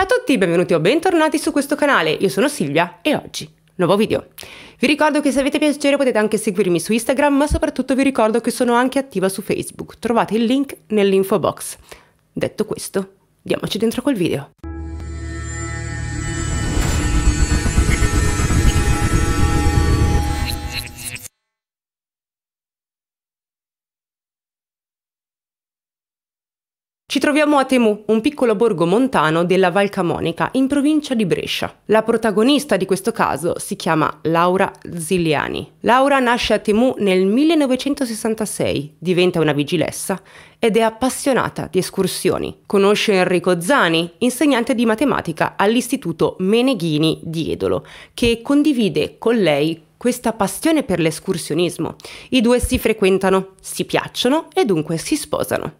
Ciao a tutti, benvenuti o bentornati su questo canale, io sono Silvia e oggi nuovo video. Vi ricordo che se avete piacere potete anche seguirmi su Instagram, ma soprattutto vi ricordo che sono anche attiva su Facebook, trovate il link nell'info box. Detto questo, diamoci dentro col video. Ci troviamo a Temu, un piccolo borgo montano della Val Camonica, in provincia di Brescia. La protagonista di questo caso si chiama Laura Ziliani. Laura nasce a Temu nel 1966, diventa una vigilessa ed è appassionata di escursioni. Conosce Enrico Zani, insegnante di matematica all'Istituto Meneghini di Edolo, che condivide con lei questa passione per l'escursionismo. I due si frequentano, si piacciono e dunque si sposano.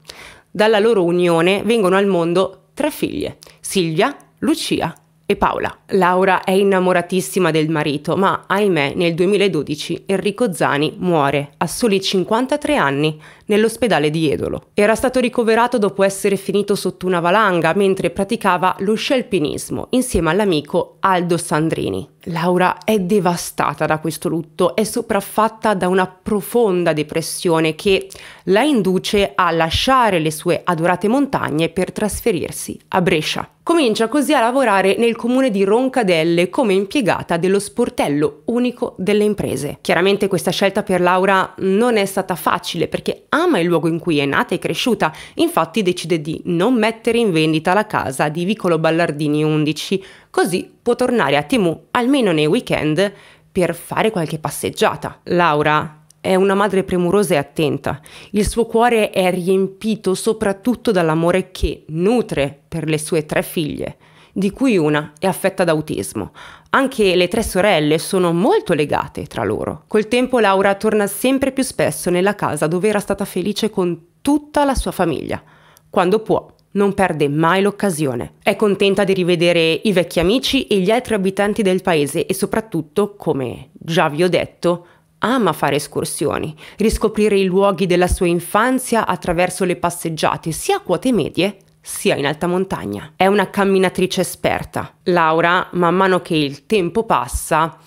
Dalla loro unione vengono al mondo tre figlie, Silvia, Lucia e Paola. Laura è innamoratissima del marito, ma ahimè nel 2012 Enrico Zani muore a soli 53 anni nell'ospedale di Edolo. Era stato ricoverato dopo essere finito sotto una valanga mentre praticava lo scialpinismo insieme all'amico Aldo Sandrini. Laura è devastata da questo lutto, è sopraffatta da una profonda depressione che la induce a lasciare le sue adorate montagne per trasferirsi a Brescia comincia così a lavorare nel comune di Roncadelle come impiegata dello sportello unico delle imprese. Chiaramente questa scelta per Laura non è stata facile perché ama il luogo in cui è nata e cresciuta, infatti decide di non mettere in vendita la casa di Vicolo Ballardini 11, così può tornare a Temu almeno nei weekend per fare qualche passeggiata. Laura è una madre premurosa e attenta. Il suo cuore è riempito soprattutto dall'amore che nutre per le sue tre figlie, di cui una è affetta da autismo. Anche le tre sorelle sono molto legate tra loro. Col tempo Laura torna sempre più spesso nella casa dove era stata felice con tutta la sua famiglia. Quando può, non perde mai l'occasione. È contenta di rivedere i vecchi amici e gli altri abitanti del paese e soprattutto, come già vi ho detto, Ama fare escursioni, riscoprire i luoghi della sua infanzia attraverso le passeggiate sia a quote medie sia in alta montagna. È una camminatrice esperta. Laura, man mano che il tempo passa,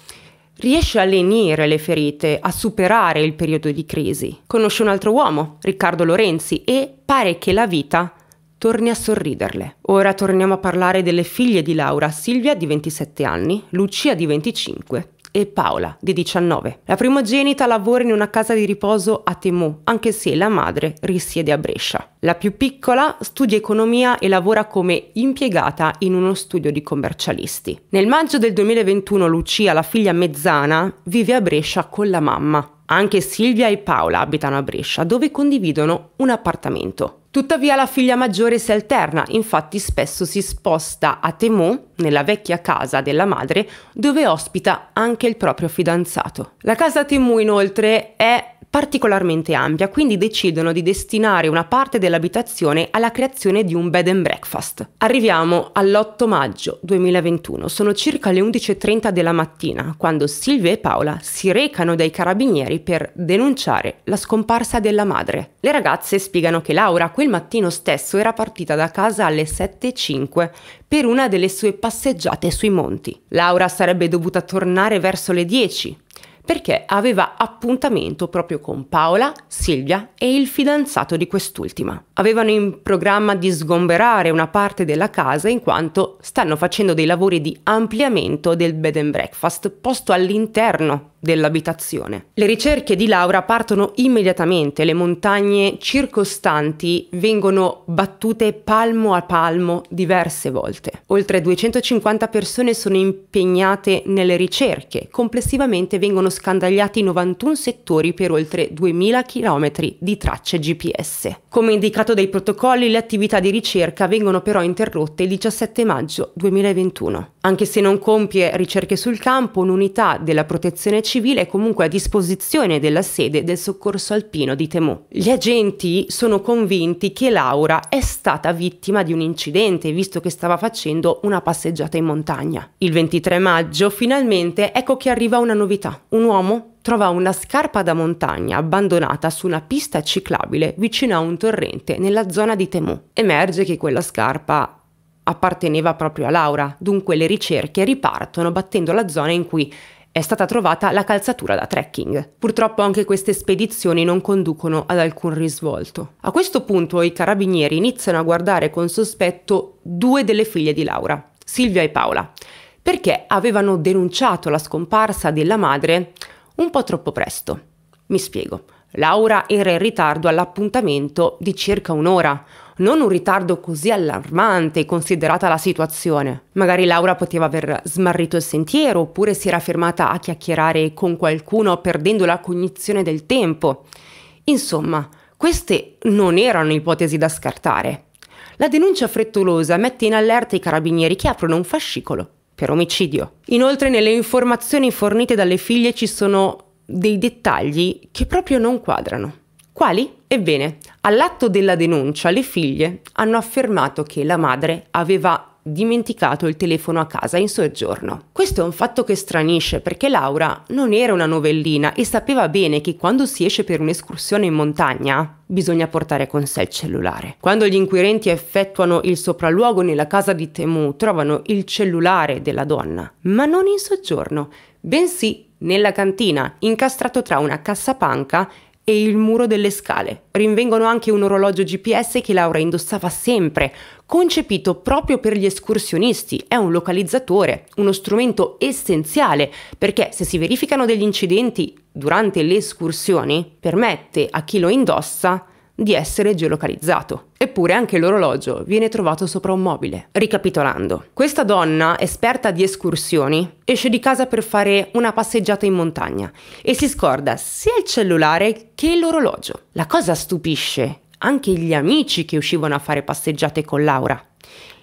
riesce a lenire le ferite, a superare il periodo di crisi. Conosce un altro uomo, Riccardo Lorenzi, e pare che la vita torni a sorriderle. Ora torniamo a parlare delle figlie di Laura, Silvia di 27 anni, Lucia di 25 e Paola, di 19. La primogenita lavora in una casa di riposo a Temu, anche se la madre risiede a Brescia. La più piccola studia economia e lavora come impiegata in uno studio di commercialisti. Nel maggio del 2021 Lucia, la figlia mezzana, vive a Brescia con la mamma. Anche Silvia e Paola abitano a Brescia, dove condividono un appartamento. Tuttavia la figlia maggiore si alterna, infatti spesso si sposta a Temu, nella vecchia casa della madre, dove ospita anche il proprio fidanzato. La casa Temu inoltre è particolarmente ampia, quindi decidono di destinare una parte dell'abitazione alla creazione di un bed and breakfast. Arriviamo all'8 maggio 2021, sono circa le 11.30 della mattina, quando Silvia e Paola si recano dai carabinieri per denunciare la scomparsa della madre. Le ragazze spiegano che Laura quel mattino stesso era partita da casa alle 7.05 per una delle sue passeggiate sui monti. Laura sarebbe dovuta tornare verso le 10, perché aveva appuntamento proprio con Paola, Silvia e il fidanzato di quest'ultima. Avevano in programma di sgomberare una parte della casa in quanto stanno facendo dei lavori di ampliamento del bed and breakfast posto all'interno dell'abitazione. Le ricerche di Laura partono immediatamente, le montagne circostanti vengono battute palmo a palmo diverse volte. Oltre 250 persone sono impegnate nelle ricerche, complessivamente vengono scandagliati 91 settori per oltre 2.000 km di tracce GPS. Come indicato dai protocolli, le attività di ricerca vengono però interrotte il 17 maggio 2021. Anche se non compie ricerche sul campo, un'unità della protezione civile è comunque a disposizione della sede del soccorso alpino di Temù. Gli agenti sono convinti che Laura è stata vittima di un incidente, visto che stava facendo una passeggiata in montagna. Il 23 maggio, finalmente, ecco che arriva una novità, un un uomo trova una scarpa da montagna abbandonata su una pista ciclabile vicino a un torrente nella zona di Temù. Emerge che quella scarpa apparteneva proprio a Laura, dunque le ricerche ripartono battendo la zona in cui è stata trovata la calzatura da trekking. Purtroppo anche queste spedizioni non conducono ad alcun risvolto. A questo punto i carabinieri iniziano a guardare con sospetto due delle figlie di Laura, Silvia e Paola, perché avevano denunciato la scomparsa della madre un po' troppo presto. Mi spiego. Laura era in ritardo all'appuntamento di circa un'ora, non un ritardo così allarmante considerata la situazione. Magari Laura poteva aver smarrito il sentiero oppure si era fermata a chiacchierare con qualcuno perdendo la cognizione del tempo. Insomma, queste non erano ipotesi da scartare. La denuncia frettolosa mette in allerta i carabinieri che aprono un fascicolo per omicidio. Inoltre nelle informazioni fornite dalle figlie ci sono dei dettagli che proprio non quadrano. Quali? Ebbene, all'atto della denuncia le figlie hanno affermato che la madre aveva dimenticato il telefono a casa in soggiorno. Questo è un fatto che stranisce perché Laura non era una novellina e sapeva bene che quando si esce per un'escursione in montagna bisogna portare con sé il cellulare. Quando gli inquirenti effettuano il sopralluogo nella casa di Temu trovano il cellulare della donna, ma non in soggiorno, bensì nella cantina, incastrato tra una cassapanca e il muro delle scale. Rinvengono anche un orologio GPS che Laura indossava sempre, concepito proprio per gli escursionisti. È un localizzatore, uno strumento essenziale, perché se si verificano degli incidenti durante le escursioni, permette a chi lo indossa di essere geolocalizzato. Eppure anche l'orologio viene trovato sopra un mobile. Ricapitolando, questa donna, esperta di escursioni, esce di casa per fare una passeggiata in montagna e si scorda sia il cellulare che l'orologio. La cosa stupisce anche gli amici che uscivano a fare passeggiate con Laura,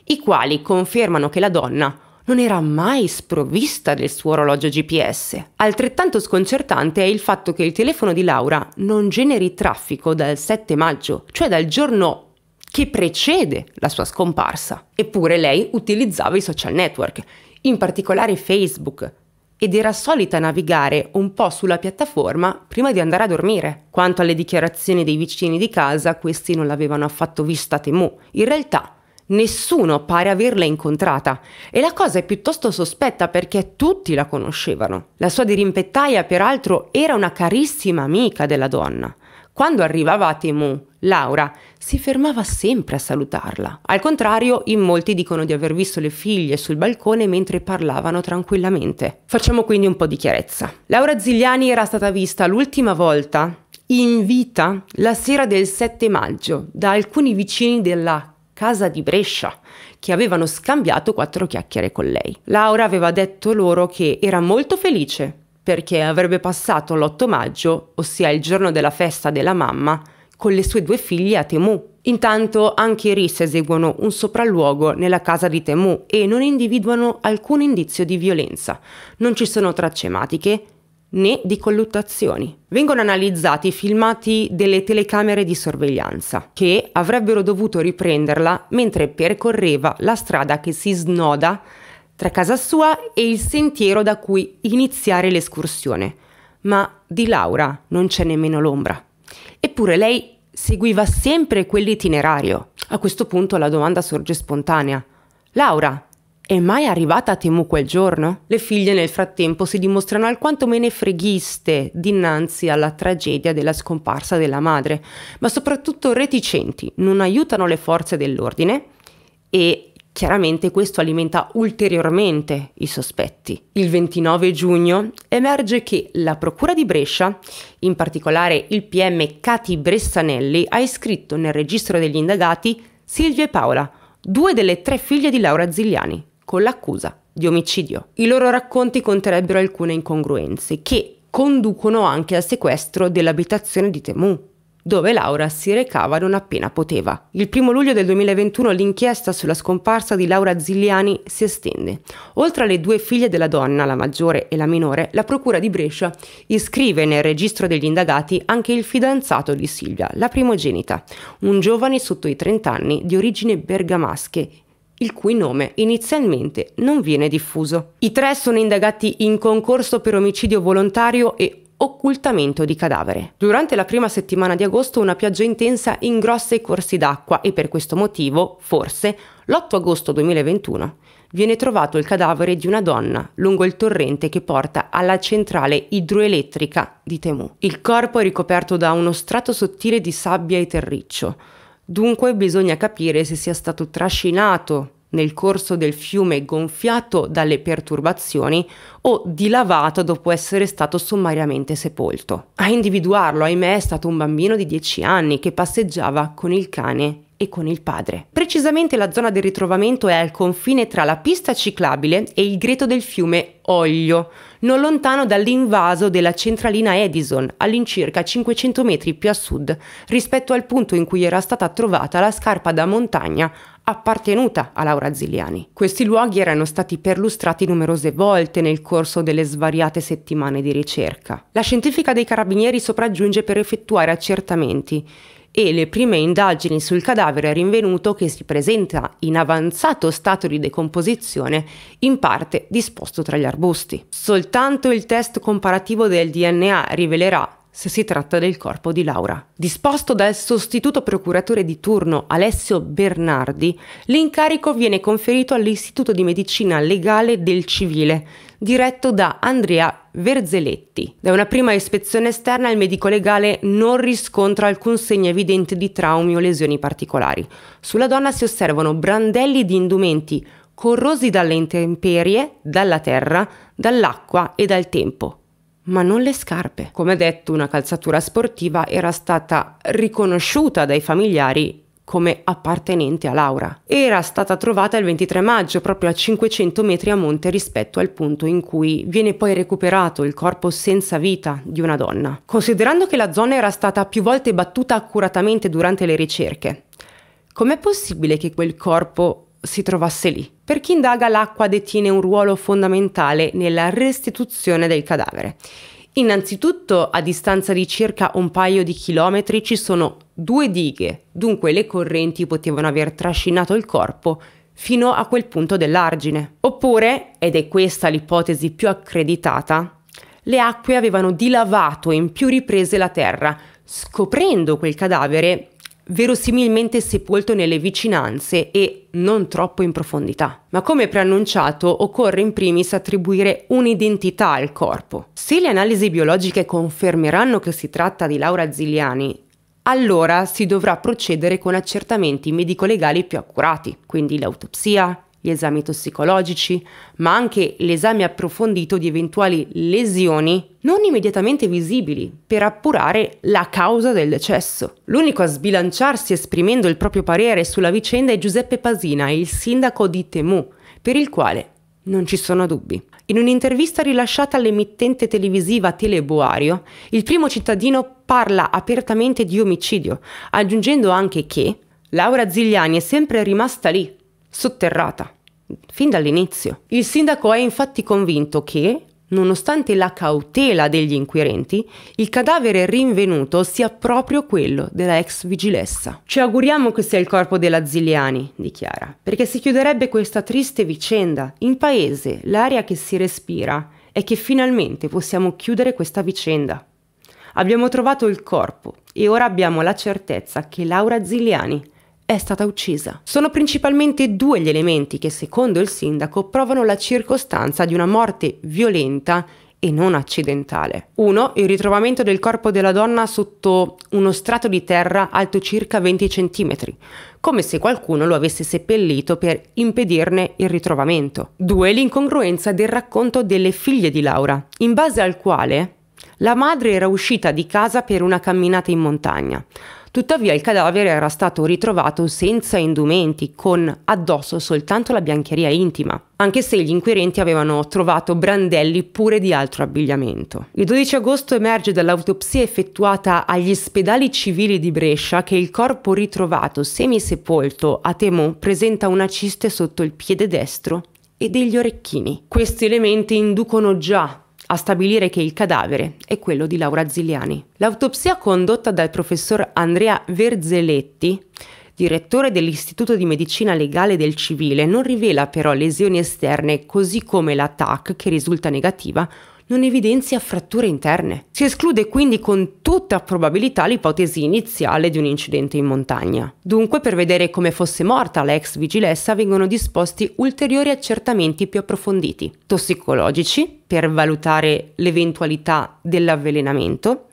i quali confermano che la donna non era mai sprovvista del suo orologio GPS. Altrettanto sconcertante è il fatto che il telefono di Laura non generi traffico dal 7 maggio, cioè dal giorno che precede la sua scomparsa. Eppure lei utilizzava i social network, in particolare Facebook, ed era solita navigare un po' sulla piattaforma prima di andare a dormire. Quanto alle dichiarazioni dei vicini di casa, questi non l'avevano affatto vista Temu. In realtà nessuno pare averla incontrata e la cosa è piuttosto sospetta perché tutti la conoscevano. La sua dirimpettaia, peraltro, era una carissima amica della donna. Quando arrivava a Temu, Laura si fermava sempre a salutarla. Al contrario, in molti dicono di aver visto le figlie sul balcone mentre parlavano tranquillamente. Facciamo quindi un po' di chiarezza. Laura Zigliani era stata vista l'ultima volta in vita la sera del 7 maggio da alcuni vicini della casa di Brescia, che avevano scambiato quattro chiacchiere con lei. Laura aveva detto loro che era molto felice perché avrebbe passato l'8 maggio, ossia il giorno della festa della mamma, con le sue due figlie a Temu. Intanto anche i RIS eseguono un sopralluogo nella casa di Temu e non individuano alcun indizio di violenza. Non ci sono tracce ematiche, né di colluttazioni. Vengono analizzati i filmati delle telecamere di sorveglianza, che avrebbero dovuto riprenderla mentre percorreva la strada che si snoda tra casa sua e il sentiero da cui iniziare l'escursione. Ma di Laura non c'è nemmeno l'ombra. Eppure lei seguiva sempre quell'itinerario. A questo punto la domanda sorge spontanea. Laura, è mai arrivata a Temu quel giorno? Le figlie nel frattempo si dimostrano alquanto meno freghiste dinanzi alla tragedia della scomparsa della madre, ma soprattutto reticenti, non aiutano le forze dell'ordine e Chiaramente questo alimenta ulteriormente i sospetti. Il 29 giugno emerge che la Procura di Brescia, in particolare il PM Cati Bressanelli, ha iscritto nel registro degli indagati Silvia e Paola, due delle tre figlie di Laura Zigliani con l'accusa di omicidio. I loro racconti conterebbero alcune incongruenze che conducono anche al sequestro dell'abitazione di Temu, dove Laura si recava non appena poteva. Il primo luglio del 2021 l'inchiesta sulla scomparsa di Laura Zilliani si estende. Oltre alle due figlie della donna, la maggiore e la minore, la Procura di Brescia iscrive nel registro degli indagati anche il fidanzato di Silvia, la primogenita, un giovane sotto i 30 anni di origine bergamasche il cui nome inizialmente non viene diffuso. I tre sono indagati in concorso per omicidio volontario e occultamento di cadavere. Durante la prima settimana di agosto una pioggia intensa ingrossa i corsi d'acqua e per questo motivo, forse, l'8 agosto 2021 viene trovato il cadavere di una donna lungo il torrente che porta alla centrale idroelettrica di Temu. Il corpo è ricoperto da uno strato sottile di sabbia e terriccio Dunque bisogna capire se sia stato trascinato nel corso del fiume gonfiato dalle perturbazioni o dilavato dopo essere stato sommariamente sepolto. A individuarlo, ahimè, è stato un bambino di 10 anni che passeggiava con il cane e con il padre. Precisamente la zona del ritrovamento è al confine tra la pista ciclabile e il greto del fiume Oglio, non lontano dall'invaso della centralina Edison, all'incirca 500 metri più a sud rispetto al punto in cui era stata trovata la scarpa da montagna appartenuta a Laura Ziliani. Questi luoghi erano stati perlustrati numerose volte nel corso delle svariate settimane di ricerca. La scientifica dei carabinieri sopraggiunge per effettuare accertamenti e le prime indagini sul cadavere rinvenuto che si presenta in avanzato stato di decomposizione in parte disposto tra gli arbusti. Soltanto il test comparativo del DNA rivelerà se si tratta del corpo di Laura. Disposto dal sostituto procuratore di turno Alessio Bernardi, l'incarico viene conferito all'Istituto di Medicina Legale del Civile, diretto da Andrea Verzeletti. Da una prima ispezione esterna il medico legale non riscontra alcun segno evidente di traumi o lesioni particolari. Sulla donna si osservano brandelli di indumenti corrosi dalle intemperie, dalla terra, dall'acqua e dal tempo, ma non le scarpe. Come detto, una calzatura sportiva era stata riconosciuta dai familiari come appartenente a Laura. Era stata trovata il 23 maggio, proprio a 500 metri a monte rispetto al punto in cui viene poi recuperato il corpo senza vita di una donna. Considerando che la zona era stata più volte battuta accuratamente durante le ricerche, com'è possibile che quel corpo si trovasse lì? Per chi indaga l'acqua detiene un ruolo fondamentale nella restituzione del cadavere Innanzitutto a distanza di circa un paio di chilometri ci sono due dighe, dunque le correnti potevano aver trascinato il corpo fino a quel punto dell'argine. Oppure, ed è questa l'ipotesi più accreditata, le acque avevano dilavato in più riprese la terra, scoprendo quel cadavere verosimilmente sepolto nelle vicinanze e non troppo in profondità. Ma come preannunciato, occorre in primis attribuire un'identità al corpo. Se le analisi biologiche confermeranno che si tratta di Laura Zigliani, allora si dovrà procedere con accertamenti medico-legali più accurati, quindi l'autopsia, gli esami tossicologici, ma anche l'esame approfondito di eventuali lesioni non immediatamente visibili per appurare la causa del decesso. L'unico a sbilanciarsi esprimendo il proprio parere sulla vicenda è Giuseppe Pasina, il sindaco di Temu, per il quale non ci sono dubbi. In un'intervista rilasciata all'emittente televisiva Teleboario, il primo cittadino parla apertamente di omicidio, aggiungendo anche che Laura Zigliani è sempre rimasta lì sotterrata, fin dall'inizio. Il sindaco è infatti convinto che, nonostante la cautela degli inquirenti, il cadavere rinvenuto sia proprio quello della ex vigilessa. Ci auguriamo che sia il corpo della Ziliani, dichiara, perché si chiuderebbe questa triste vicenda. In paese l'aria che si respira è che finalmente possiamo chiudere questa vicenda. Abbiamo trovato il corpo e ora abbiamo la certezza che Laura Ziliani è stata uccisa. Sono principalmente due gli elementi che, secondo il sindaco, provano la circostanza di una morte violenta e non accidentale. Uno, il ritrovamento del corpo della donna sotto uno strato di terra alto circa 20 cm, come se qualcuno lo avesse seppellito per impedirne il ritrovamento. Due, l'incongruenza del racconto delle figlie di Laura, in base al quale la madre era uscita di casa per una camminata in montagna. Tuttavia il cadavere era stato ritrovato senza indumenti, con addosso soltanto la biancheria intima, anche se gli inquirenti avevano trovato brandelli pure di altro abbigliamento. Il 12 agosto emerge dall'autopsia effettuata agli ospedali civili di Brescia che il corpo ritrovato semisepolto a Temo presenta una ciste sotto il piede destro e degli orecchini. Questi elementi inducono già a stabilire che il cadavere è quello di Laura Zigliani. L'autopsia condotta dal professor Andrea Verzeletti direttore dell'Istituto di Medicina Legale del Civile, non rivela però lesioni esterne, così come la TAC, che risulta negativa, non evidenzia fratture interne. Si esclude quindi con tutta probabilità l'ipotesi iniziale di un incidente in montagna. Dunque, per vedere come fosse morta l'ex vigilessa, vengono disposti ulteriori accertamenti più approfonditi, tossicologici, per valutare l'eventualità dell'avvelenamento,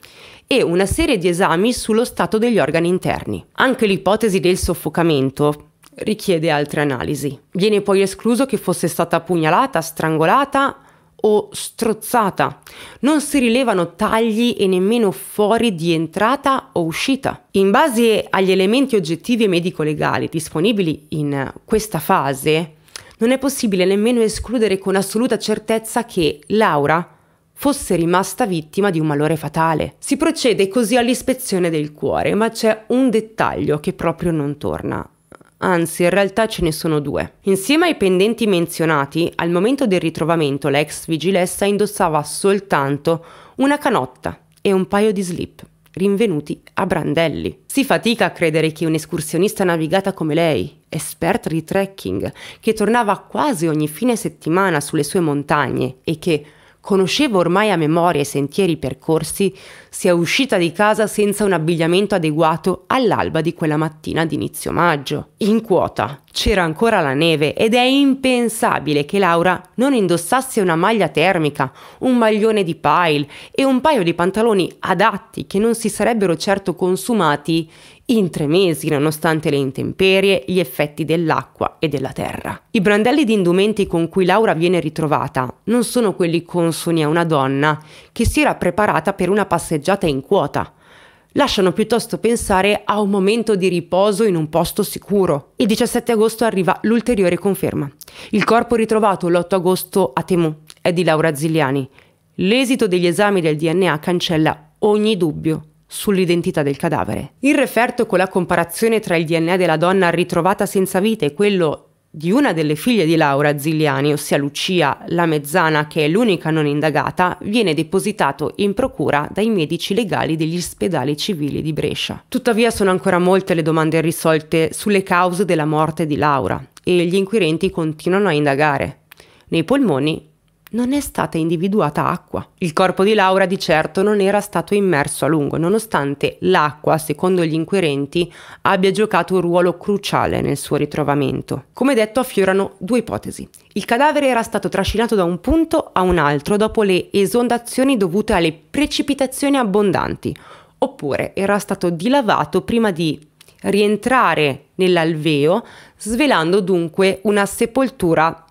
e una serie di esami sullo stato degli organi interni. Anche l'ipotesi del soffocamento richiede altre analisi. Viene poi escluso che fosse stata pugnalata, strangolata o strozzata. Non si rilevano tagli e nemmeno fori di entrata o uscita. In base agli elementi oggettivi e medico-legali disponibili in questa fase, non è possibile nemmeno escludere con assoluta certezza che Laura fosse rimasta vittima di un malore fatale. Si procede così all'ispezione del cuore, ma c'è un dettaglio che proprio non torna Anzi, in realtà ce ne sono due. Insieme ai pendenti menzionati, al momento del ritrovamento l'ex vigilessa indossava soltanto una canotta e un paio di slip, rinvenuti a brandelli. Si fatica a credere che un'escursionista navigata come lei, esperta di trekking, che tornava quasi ogni fine settimana sulle sue montagne e che Conoscevo ormai a memoria i sentieri percorsi, sia uscita di casa senza un abbigliamento adeguato all'alba di quella mattina d'inizio maggio. In quota, c'era ancora la neve ed è impensabile che Laura non indossasse una maglia termica, un maglione di pile e un paio di pantaloni adatti che non si sarebbero certo consumati in tre mesi nonostante le intemperie, gli effetti dell'acqua e della terra. I brandelli di indumenti con cui Laura viene ritrovata non sono quelli consoni a una donna che si era preparata per una passeggiata in quota, lasciano piuttosto pensare a un momento di riposo in un posto sicuro. Il 17 agosto arriva l'ulteriore conferma. Il corpo ritrovato l'8 agosto a Temu è di Laura Zigliani. L'esito degli esami del DNA cancella ogni dubbio sull'identità del cadavere. Il referto con la comparazione tra il DNA della donna ritrovata senza vita e quello di una delle figlie di Laura Zigliani, ossia Lucia La Mezzana, che è l'unica non indagata, viene depositato in procura dai medici legali degli ospedali civili di Brescia. Tuttavia sono ancora molte le domande irrisolte sulle cause della morte di Laura e gli inquirenti continuano a indagare. Nei polmoni non è stata individuata acqua. Il corpo di Laura di certo non era stato immerso a lungo, nonostante l'acqua, secondo gli inquirenti, abbia giocato un ruolo cruciale nel suo ritrovamento. Come detto, affiorano due ipotesi. Il cadavere era stato trascinato da un punto a un altro dopo le esondazioni dovute alle precipitazioni abbondanti, oppure era stato dilavato prima di rientrare nell'alveo, svelando dunque una sepoltura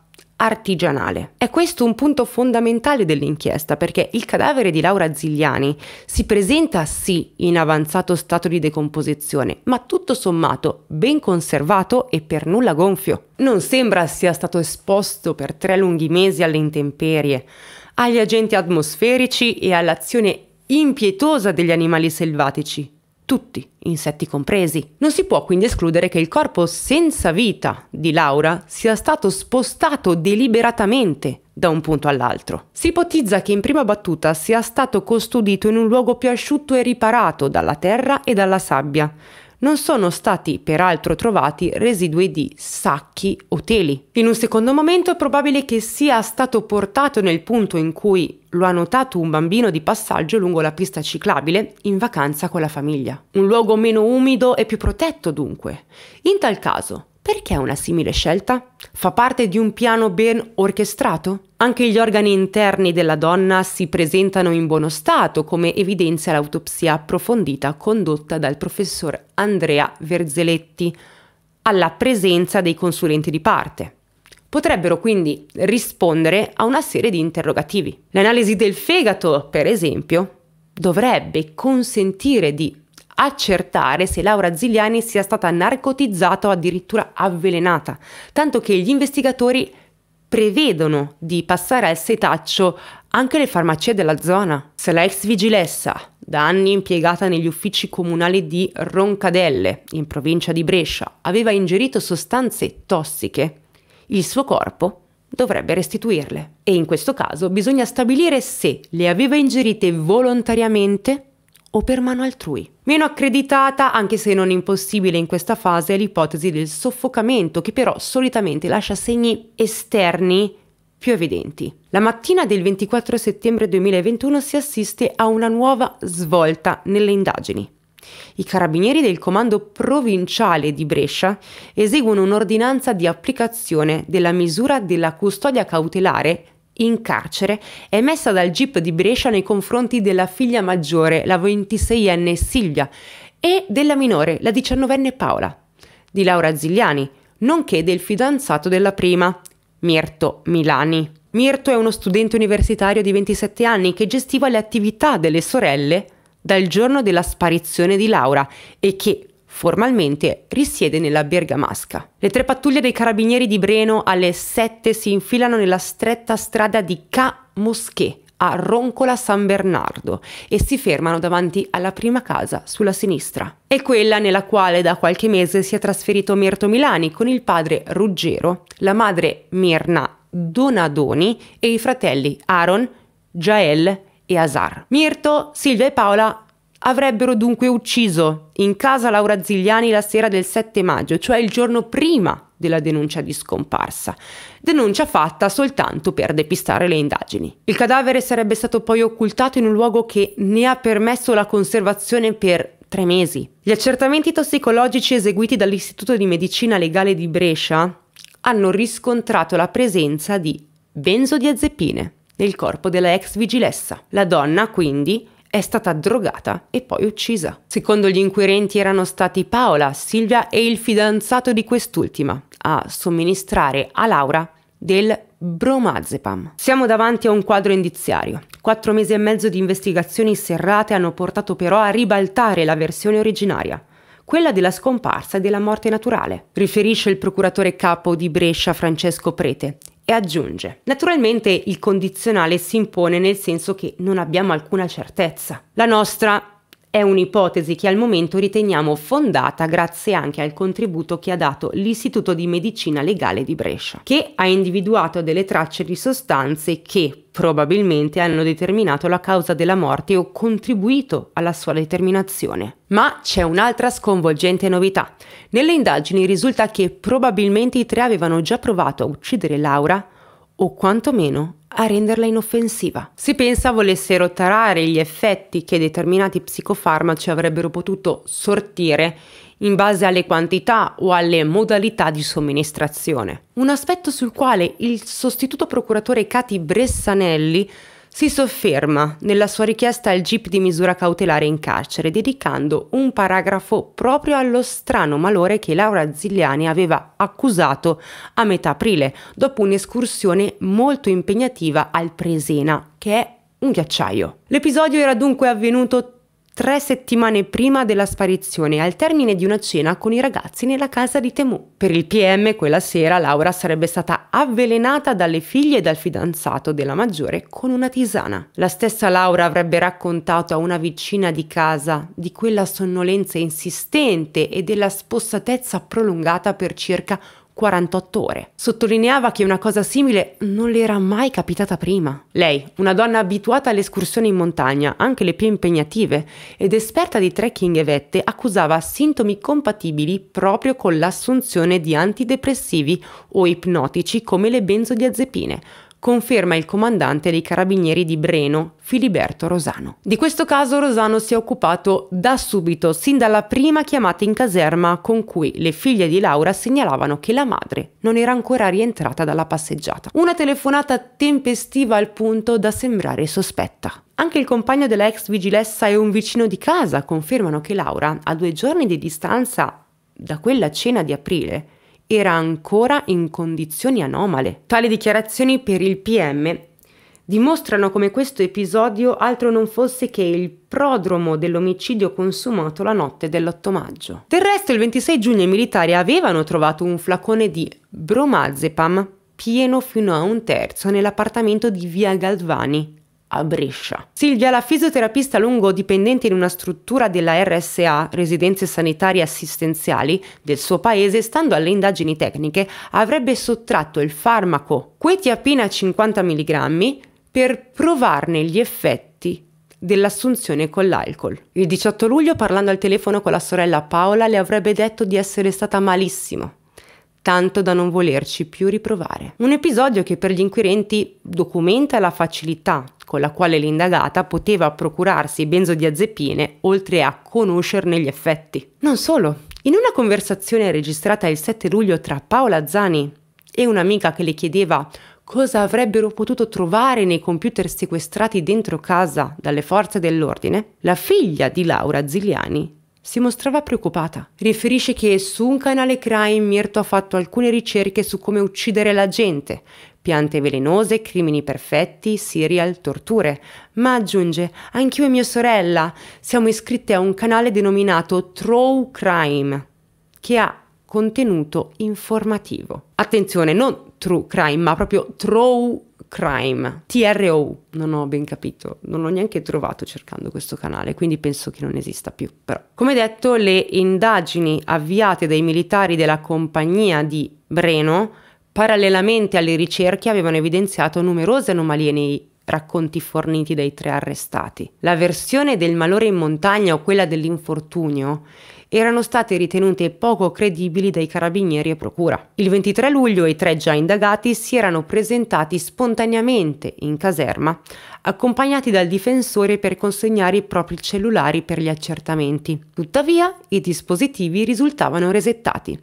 artigianale. È questo un punto fondamentale dell'inchiesta perché il cadavere di Laura Zigliani si presenta sì in avanzato stato di decomposizione, ma tutto sommato ben conservato e per nulla gonfio. Non sembra sia stato esposto per tre lunghi mesi alle intemperie, agli agenti atmosferici e all'azione impietosa degli animali selvatici tutti, insetti compresi. Non si può quindi escludere che il corpo senza vita di Laura sia stato spostato deliberatamente da un punto all'altro. Si ipotizza che in prima battuta sia stato custodito in un luogo più asciutto e riparato dalla terra e dalla sabbia, non sono stati peraltro trovati residui di sacchi o teli. In un secondo momento è probabile che sia stato portato nel punto in cui lo ha notato un bambino di passaggio lungo la pista ciclabile in vacanza con la famiglia. Un luogo meno umido e più protetto dunque. In tal caso, perché una simile scelta? Fa parte di un piano ben orchestrato? Anche gli organi interni della donna si presentano in buono stato, come evidenzia l'autopsia approfondita condotta dal professor Andrea Verzeletti, alla presenza dei consulenti di parte. Potrebbero quindi rispondere a una serie di interrogativi. L'analisi del fegato, per esempio, dovrebbe consentire di accertare se Laura Zigliani sia stata narcotizzata o addirittura avvelenata, tanto che gli investigatori prevedono di passare al setaccio anche le farmacie della zona. Se la ex vigilessa, da anni impiegata negli uffici comunali di Roncadelle, in provincia di Brescia, aveva ingerito sostanze tossiche, il suo corpo dovrebbe restituirle. E in questo caso bisogna stabilire se le aveva ingerite volontariamente o per mano altrui. Meno accreditata, anche se non impossibile in questa fase, è l'ipotesi del soffocamento, che però solitamente lascia segni esterni più evidenti. La mattina del 24 settembre 2021 si assiste a una nuova svolta nelle indagini. I carabinieri del comando provinciale di Brescia eseguono un'ordinanza di applicazione della misura della custodia cautelare in carcere è messa dal GIP di Brescia nei confronti della figlia maggiore, la 26enne Silvia, e della minore, la 19enne Paola, di Laura Zigliani, nonché del fidanzato della prima, Mirto Milani. Mirto è uno studente universitario di 27 anni che gestiva le attività delle sorelle dal giorno della sparizione di Laura e che, formalmente risiede nella Bergamasca. Le tre pattuglie dei carabinieri di Breno alle 7 si infilano nella stretta strada di Ca Moschè a Roncola San Bernardo e si fermano davanti alla prima casa sulla sinistra. È quella nella quale da qualche mese si è trasferito Mirto Milani con il padre Ruggero, la madre Mirna Donadoni e i fratelli Aaron, Jael e Azar. Mirto, Silvia e Paola avrebbero dunque ucciso in casa Laura Zigliani la sera del 7 maggio, cioè il giorno prima della denuncia di scomparsa. Denuncia fatta soltanto per depistare le indagini. Il cadavere sarebbe stato poi occultato in un luogo che ne ha permesso la conservazione per tre mesi. Gli accertamenti tossicologici eseguiti dall'Istituto di Medicina Legale di Brescia hanno riscontrato la presenza di benzodiazepine nel corpo della ex vigilessa. La donna, quindi, è stata drogata e poi uccisa. Secondo gli inquirenti erano stati Paola, Silvia e il fidanzato di quest'ultima a somministrare a Laura del bromazepam. Siamo davanti a un quadro indiziario. Quattro mesi e mezzo di investigazioni serrate hanno portato però a ribaltare la versione originaria quella della scomparsa e della morte naturale, riferisce il procuratore capo di Brescia Francesco Prete, e aggiunge. Naturalmente il condizionale si impone nel senso che non abbiamo alcuna certezza. La nostra è un'ipotesi che al momento riteniamo fondata grazie anche al contributo che ha dato l'Istituto di Medicina Legale di Brescia, che ha individuato delle tracce di sostanze che probabilmente hanno determinato la causa della morte o contribuito alla sua determinazione. Ma c'è un'altra sconvolgente novità. Nelle indagini risulta che probabilmente i tre avevano già provato a uccidere Laura o quantomeno a renderla inoffensiva. Si pensa volessero tarare gli effetti che determinati psicofarmaci avrebbero potuto sortire in base alle quantità o alle modalità di somministrazione. Un aspetto sul quale il sostituto procuratore Cati Bressanelli si sofferma nella sua richiesta al GIP di misura cautelare in carcere, dedicando un paragrafo proprio allo strano malore che Laura Zigliani aveva accusato a metà aprile, dopo un'escursione molto impegnativa al Presena, che è un ghiacciaio. L'episodio era dunque avvenuto tre settimane prima della sparizione, al termine di una cena con i ragazzi nella casa di Temu. Per il PM, quella sera Laura sarebbe stata avvelenata dalle figlie e dal fidanzato della maggiore con una tisana. La stessa Laura avrebbe raccontato a una vicina di casa di quella sonnolenza insistente e della spossatezza prolungata per circa 48 ore. Sottolineava che una cosa simile non le era mai capitata prima. Lei, una donna abituata alle escursioni in montagna, anche le più impegnative, ed esperta di trekking e vette, accusava sintomi compatibili proprio con l'assunzione di antidepressivi o ipnotici come le benzodiazepine, conferma il comandante dei carabinieri di Breno, Filiberto Rosano. Di questo caso Rosano si è occupato da subito, sin dalla prima chiamata in caserma con cui le figlie di Laura segnalavano che la madre non era ancora rientrata dalla passeggiata. Una telefonata tempestiva al punto da sembrare sospetta. Anche il compagno della ex vigilessa e un vicino di casa confermano che Laura, a due giorni di distanza da quella cena di aprile, era ancora in condizioni anomale. Tali dichiarazioni per il PM dimostrano come questo episodio altro non fosse che il prodromo dell'omicidio consumato la notte dell'8 maggio. Del resto il 26 giugno i militari avevano trovato un flacone di bromazepam pieno fino a un terzo nell'appartamento di via Galvani a Brescia. Silvia, la fisioterapista lungo dipendente in una struttura della RSA, Residenze Sanitarie Assistenziali, del suo paese, stando alle indagini tecniche, avrebbe sottratto il farmaco quetiapina 50 mg per provarne gli effetti dell'assunzione con l'alcol. Il 18 luglio, parlando al telefono con la sorella Paola, le avrebbe detto di essere stata malissimo tanto da non volerci più riprovare. Un episodio che per gli inquirenti documenta la facilità con la quale l'indagata poteva procurarsi benzodiazepine oltre a conoscerne gli effetti. Non solo, in una conversazione registrata il 7 luglio tra Paola Zani e un'amica che le chiedeva cosa avrebbero potuto trovare nei computer sequestrati dentro casa dalle forze dell'ordine, la figlia di Laura Zigliani si mostrava preoccupata. Riferisce che su un canale crime Mirto ha fatto alcune ricerche su come uccidere la gente, piante velenose, crimini perfetti, serial, torture. Ma aggiunge, anch'io e mia sorella siamo iscritte a un canale denominato True Crime, che ha contenuto informativo. Attenzione, non true crime, ma proprio true Crime. Crime, TRO, non ho ben capito, non l'ho neanche trovato cercando questo canale, quindi penso che non esista più. Però. Come detto, le indagini avviate dai militari della compagnia di Breno, parallelamente alle ricerche, avevano evidenziato numerose anomalie nei racconti forniti dai tre arrestati. La versione del malore in montagna o quella dell'infortunio erano state ritenute poco credibili dai carabinieri e procura. Il 23 luglio i tre già indagati si erano presentati spontaneamente in caserma, accompagnati dal difensore per consegnare i propri cellulari per gli accertamenti. Tuttavia i dispositivi risultavano resettati.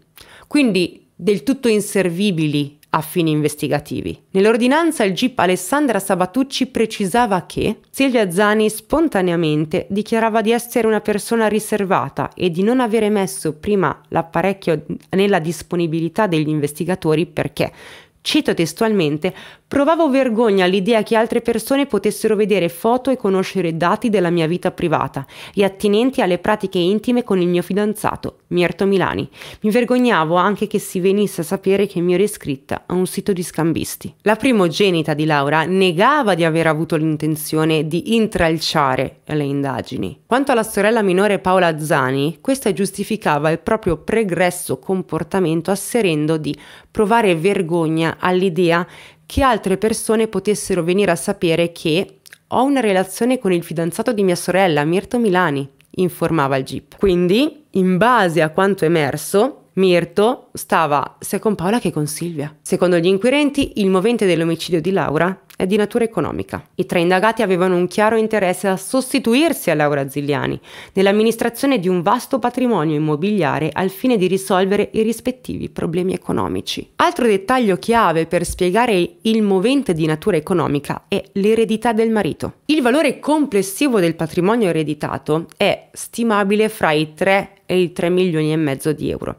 Quindi del tutto inservibili a fini investigativi. Nell'ordinanza il GIP Alessandra Sabatucci precisava che Silvia Zani spontaneamente dichiarava di essere una persona riservata e di non avere messo prima l'apparecchio nella disponibilità degli investigatori perché, cito testualmente, Provavo vergogna all'idea che altre persone potessero vedere foto e conoscere dati della mia vita privata e attinenti alle pratiche intime con il mio fidanzato, Mierto Milani. Mi vergognavo anche che si venisse a sapere che mi ero iscritta a un sito di scambisti. La primogenita di Laura negava di aver avuto l'intenzione di intralciare le indagini. Quanto alla sorella minore Paola Zani, questa giustificava il proprio pregresso comportamento asserendo di provare vergogna all'idea che altre persone potessero venire a sapere che ho una relazione con il fidanzato di mia sorella, Mirto Milani, informava il GIP. Quindi, in base a quanto emerso, Mirto stava sia con Paola che con Silvia. Secondo gli inquirenti, il movente dell'omicidio di Laura è di natura economica. I tre indagati avevano un chiaro interesse a sostituirsi a Laura Zigliani nell'amministrazione di un vasto patrimonio immobiliare al fine di risolvere i rispettivi problemi economici. Altro dettaglio chiave per spiegare il movente di natura economica è l'eredità del marito. Il valore complessivo del patrimonio ereditato è stimabile fra i 3 e i 3 milioni e mezzo di euro.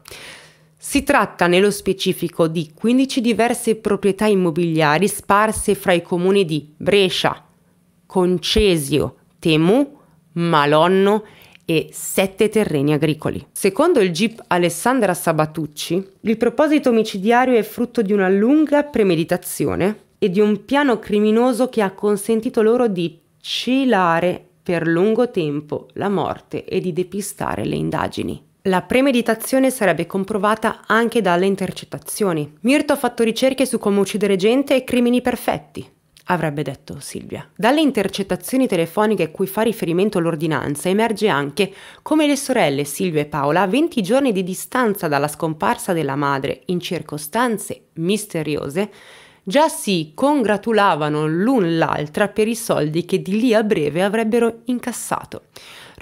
Si tratta nello specifico di 15 diverse proprietà immobiliari sparse fra i comuni di Brescia, Concesio, Temu, Malonno e sette terreni agricoli. Secondo il GIP Alessandra Sabatucci, il proposito omicidiario è frutto di una lunga premeditazione e di un piano criminoso che ha consentito loro di celare per lungo tempo la morte e di depistare le indagini. La premeditazione sarebbe comprovata anche dalle intercettazioni. Mirto ha fatto ricerche su come uccidere gente e crimini perfetti, avrebbe detto Silvia. Dalle intercettazioni telefoniche a cui fa riferimento l'ordinanza emerge anche come le sorelle Silvia e Paola, a 20 giorni di distanza dalla scomparsa della madre, in circostanze misteriose, già si congratulavano l'un l'altra per i soldi che di lì a breve avrebbero incassato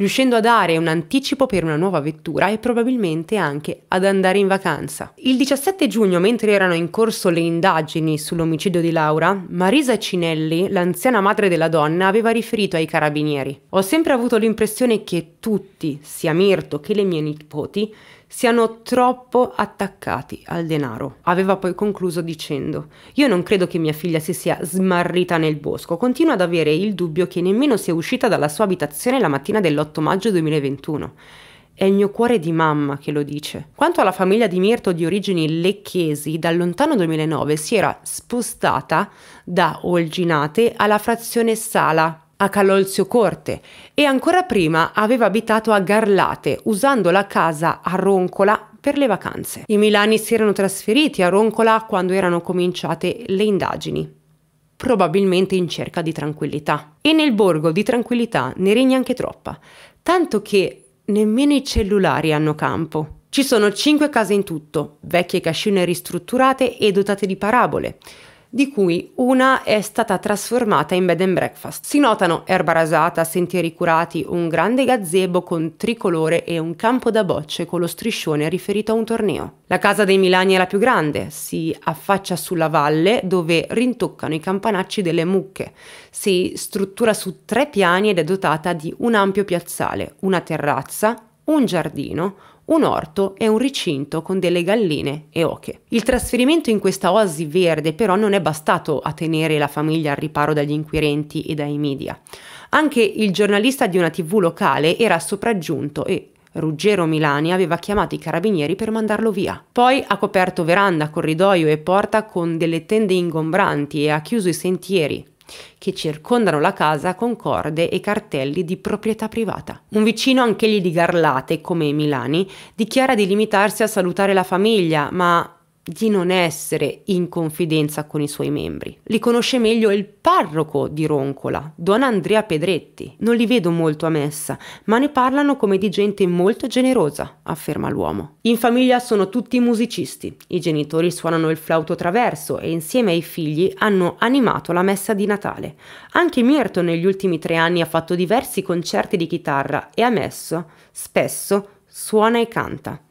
riuscendo a dare un anticipo per una nuova vettura e probabilmente anche ad andare in vacanza. Il 17 giugno, mentre erano in corso le indagini sull'omicidio di Laura, Marisa Cinelli, l'anziana madre della donna, aveva riferito ai carabinieri: Ho sempre avuto l'impressione che tutti, sia Mirto che le mie nipoti, siano troppo attaccati al denaro. Aveva poi concluso dicendo Io non credo che mia figlia si sia smarrita nel bosco, continuo ad avere il dubbio che nemmeno sia uscita dalla sua abitazione la mattina dell'8 maggio 2021. È il mio cuore di mamma che lo dice. Quanto alla famiglia di Mirto di origini lecchesi, dal lontano 2009 si era spostata da Olginate alla frazione Sala, a Calolzio Corte e ancora prima aveva abitato a Garlate usando la casa a Roncola per le vacanze. I Milani si erano trasferiti a Roncola quando erano cominciate le indagini probabilmente in cerca di tranquillità. E nel borgo di tranquillità ne regna anche troppa, tanto che nemmeno i cellulari hanno campo. Ci sono cinque case in tutto, vecchie cascine ristrutturate e dotate di parabole, di cui una è stata trasformata in bed and breakfast. Si notano erba rasata, sentieri curati, un grande gazebo con tricolore e un campo da bocce con lo striscione riferito a un torneo. La casa dei Milani è la più grande, si affaccia sulla valle dove rintoccano i campanacci delle mucche. Si struttura su tre piani ed è dotata di un ampio piazzale, una terrazza, un giardino, un orto e un ricinto con delle galline e oche. Il trasferimento in questa oasi verde però non è bastato a tenere la famiglia al riparo dagli inquirenti e dai media. Anche il giornalista di una tv locale era sopraggiunto e Ruggero Milani aveva chiamato i carabinieri per mandarlo via. Poi ha coperto veranda, corridoio e porta con delle tende ingombranti e ha chiuso i sentieri, che circondano la casa con corde e cartelli di proprietà privata. Un vicino, anch'egli di Garlate, come Milani, dichiara di limitarsi a salutare la famiglia, ma di non essere in confidenza con i suoi membri. Li conosce meglio il parroco di Roncola, don Andrea Pedretti. Non li vedo molto a messa, ma ne parlano come di gente molto generosa, afferma l'uomo. In famiglia sono tutti musicisti. I genitori suonano il flauto traverso e insieme ai figli hanno animato la messa di Natale. Anche Mirto negli ultimi tre anni ha fatto diversi concerti di chitarra e ha messo, spesso, suona e canta.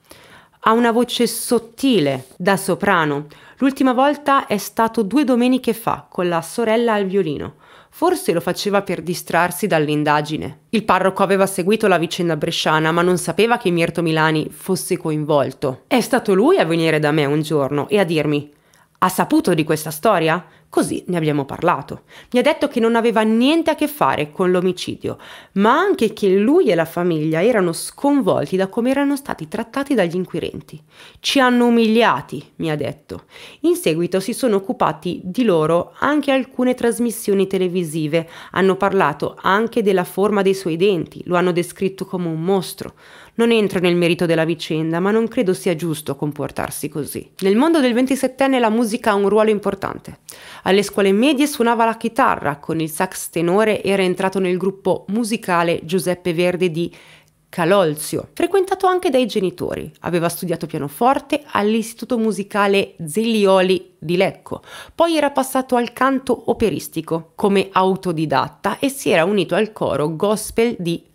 Ha una voce sottile, da soprano. L'ultima volta è stato due domeniche fa, con la sorella al violino. Forse lo faceva per distrarsi dall'indagine. Il parroco aveva seguito la vicenda bresciana, ma non sapeva che Mirto Milani fosse coinvolto. È stato lui a venire da me un giorno e a dirmi: Ha saputo di questa storia? Così ne abbiamo parlato. Mi ha detto che non aveva niente a che fare con l'omicidio, ma anche che lui e la famiglia erano sconvolti da come erano stati trattati dagli inquirenti. Ci hanno umiliati, mi ha detto. In seguito si sono occupati di loro anche alcune trasmissioni televisive, hanno parlato anche della forma dei suoi denti, lo hanno descritto come un mostro, non entro nel merito della vicenda, ma non credo sia giusto comportarsi così. Nel mondo del 27enne la musica ha un ruolo importante. Alle scuole medie suonava la chitarra, con il sax tenore era entrato nel gruppo musicale Giuseppe Verde di Calolzio, frequentato anche dai genitori. Aveva studiato pianoforte all'Istituto Musicale Zellioli di Lecco, poi era passato al canto operistico come autodidatta e si era unito al coro gospel di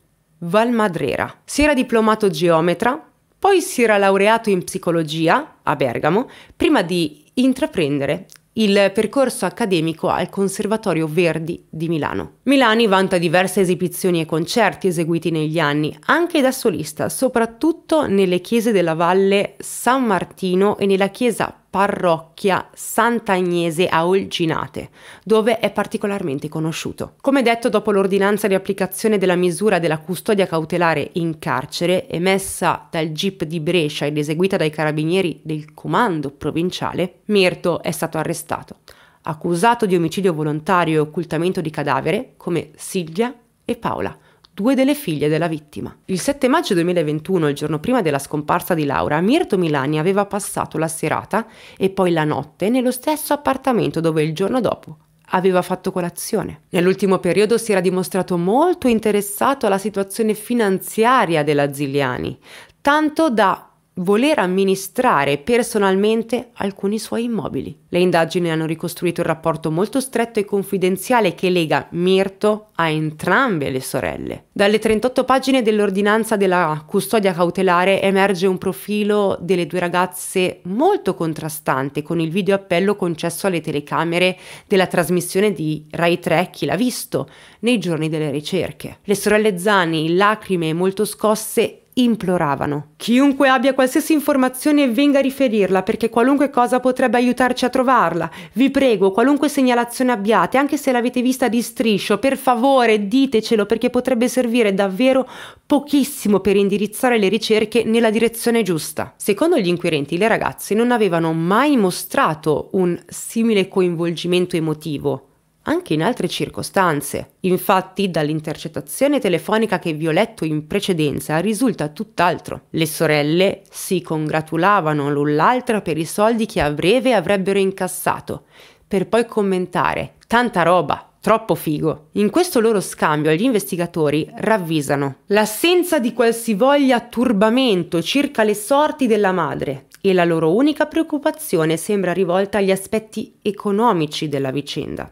Valmadrera. Si era diplomato geometra, poi si era laureato in psicologia a Bergamo, prima di intraprendere il percorso accademico al Conservatorio Verdi di Milano. Milani vanta diverse esibizioni e concerti eseguiti negli anni, anche da solista, soprattutto nelle chiese della Valle San Martino e nella chiesa parrocchia sant'Agnese a Olginate, dove è particolarmente conosciuto. Come detto, dopo l'ordinanza di applicazione della misura della custodia cautelare in carcere, emessa dal GIP di Brescia ed eseguita dai carabinieri del comando provinciale, Mirto è stato arrestato, accusato di omicidio volontario e occultamento di cadavere, come Silvia e Paola due delle figlie della vittima. Il 7 maggio 2021, il giorno prima della scomparsa di Laura, Mirto Milani aveva passato la serata e poi la notte nello stesso appartamento dove il giorno dopo aveva fatto colazione. Nell'ultimo periodo si era dimostrato molto interessato alla situazione finanziaria della Zigliani, tanto da voler amministrare personalmente alcuni suoi immobili. Le indagini hanno ricostruito il rapporto molto stretto e confidenziale che lega Mirto a entrambe le sorelle. Dalle 38 pagine dell'ordinanza della custodia cautelare emerge un profilo delle due ragazze molto contrastante con il videoappello concesso alle telecamere della trasmissione di Rai 3 Chi l'ha visto nei giorni delle ricerche. Le sorelle Zani, lacrime e molto scosse, imploravano. Chiunque abbia qualsiasi informazione venga a riferirla perché qualunque cosa potrebbe aiutarci a trovarla. Vi prego, qualunque segnalazione abbiate, anche se l'avete vista di striscio, per favore ditecelo perché potrebbe servire davvero pochissimo per indirizzare le ricerche nella direzione giusta. Secondo gli inquirenti, le ragazze non avevano mai mostrato un simile coinvolgimento emotivo anche in altre circostanze. Infatti, dall'intercettazione telefonica che vi ho letto in precedenza risulta tutt'altro. Le sorelle si congratulavano l'un l'altra per i soldi che a breve avrebbero incassato, per poi commentare: tanta roba! Troppo figo. In questo loro scambio gli investigatori ravvisano l'assenza di qualsivoglia turbamento circa le sorti della madre e la loro unica preoccupazione sembra rivolta agli aspetti economici della vicenda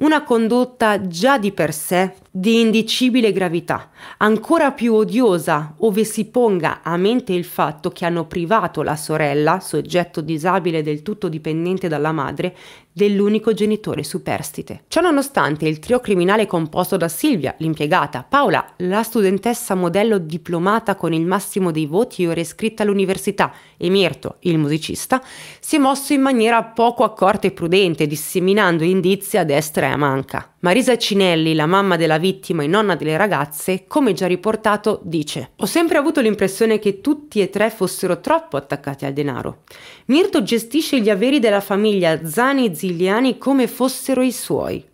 una condotta già di per sé di indicibile gravità, ancora più odiosa ove si ponga a mente il fatto che hanno privato la sorella, soggetto disabile del tutto dipendente dalla madre, dell'unico genitore superstite. Ciononostante, il trio criminale composto da Silvia, l'impiegata, Paola, la studentessa modello diplomata con il massimo dei voti e ora iscritta all'università, e Mirto, il musicista, si è mosso in maniera poco accorta e prudente, disseminando indizi a destra e a manca. Marisa Cinelli, la mamma della vittima e nonna delle ragazze, come già riportato, dice Ho sempre avuto l'impressione che tutti e tre fossero troppo attaccati al denaro. Mirto gestisce gli averi della famiglia Zani e Zigliani come fossero i suoi.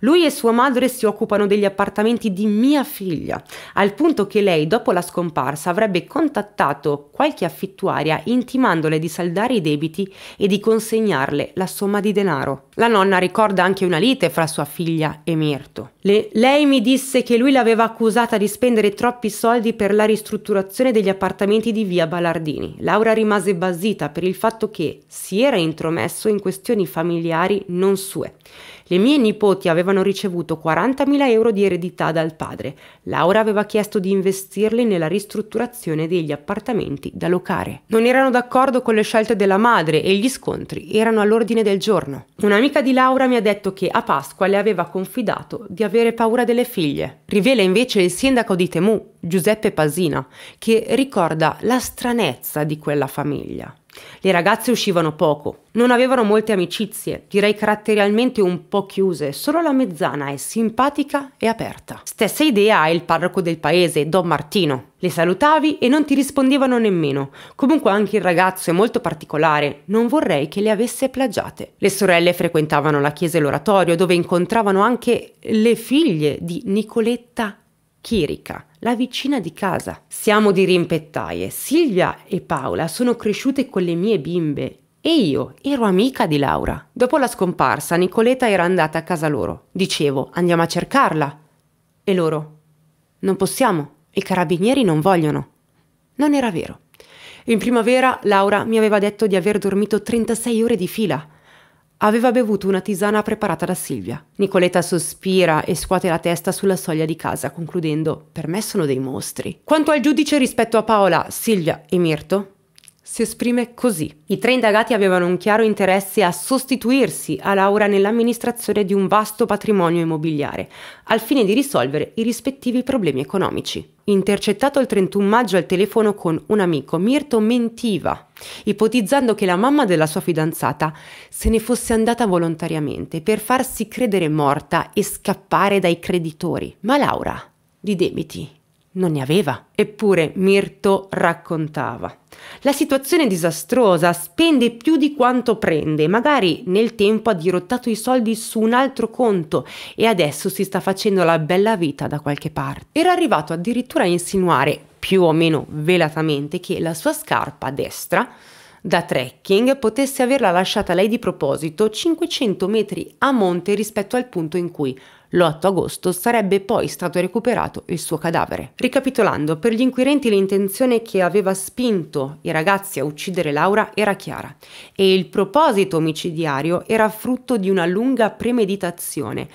Lui e sua madre si occupano degli appartamenti di mia figlia, al punto che lei, dopo la scomparsa, avrebbe contattato qualche affittuaria intimandole di saldare i debiti e di consegnarle la somma di denaro. La nonna ricorda anche una lite fra sua figlia e Mirto. Le, lei mi disse che lui l'aveva accusata di spendere troppi soldi per la ristrutturazione degli appartamenti di via Ballardini. Laura rimase basita per il fatto che si era intromesso in questioni familiari non sue. Le mie nipoti avevano ricevuto 40.000 euro di eredità dal padre. Laura aveva chiesto di investirli nella ristrutturazione degli appartamenti da locare. Non erano d'accordo con le scelte della madre e gli scontri erano all'ordine del giorno. Un'amica di Laura mi ha detto che a Pasqua le aveva confidato di avere paura delle figlie. Rivela invece il sindaco di Temu, Giuseppe Pasina, che ricorda la stranezza di quella famiglia. Le ragazze uscivano poco, non avevano molte amicizie, direi caratterialmente un po' chiuse, solo la mezzana è simpatica e aperta. Stessa idea ha il parroco del paese, Don Martino. Le salutavi e non ti rispondevano nemmeno. Comunque anche il ragazzo è molto particolare, non vorrei che le avesse plagiate. Le sorelle frequentavano la chiesa e l'oratorio dove incontravano anche le figlie di Nicoletta Chirica, la vicina di casa. Siamo di rimpettaie. Silvia e Paola sono cresciute con le mie bimbe e io ero amica di Laura. Dopo la scomparsa, Nicoletta era andata a casa loro. Dicevo, andiamo a cercarla. E loro, non possiamo, i carabinieri non vogliono. Non era vero. In primavera Laura mi aveva detto di aver dormito 36 ore di fila Aveva bevuto una tisana preparata da Silvia. Nicoletta sospira e scuote la testa sulla soglia di casa, concludendo: Per me sono dei mostri. Quanto al giudice rispetto a Paola, Silvia e Mirto, si esprime così. I tre indagati avevano un chiaro interesse a sostituirsi a Laura nell'amministrazione di un vasto patrimonio immobiliare, al fine di risolvere i rispettivi problemi economici. Intercettato il 31 maggio al telefono con un amico, Mirto mentiva, ipotizzando che la mamma della sua fidanzata se ne fosse andata volontariamente per farsi credere morta e scappare dai creditori. Ma Laura, di debiti non ne aveva. Eppure Mirto raccontava. La situazione è disastrosa spende più di quanto prende, magari nel tempo ha dirottato i soldi su un altro conto e adesso si sta facendo la bella vita da qualche parte. Era arrivato addirittura a insinuare, più o meno velatamente, che la sua scarpa a destra da trekking potesse averla lasciata lei di proposito 500 metri a monte rispetto al punto in cui l'8 agosto sarebbe poi stato recuperato il suo cadavere. Ricapitolando, per gli inquirenti l'intenzione che aveva spinto i ragazzi a uccidere Laura era chiara e il proposito omicidiario era frutto di una lunga premeditazione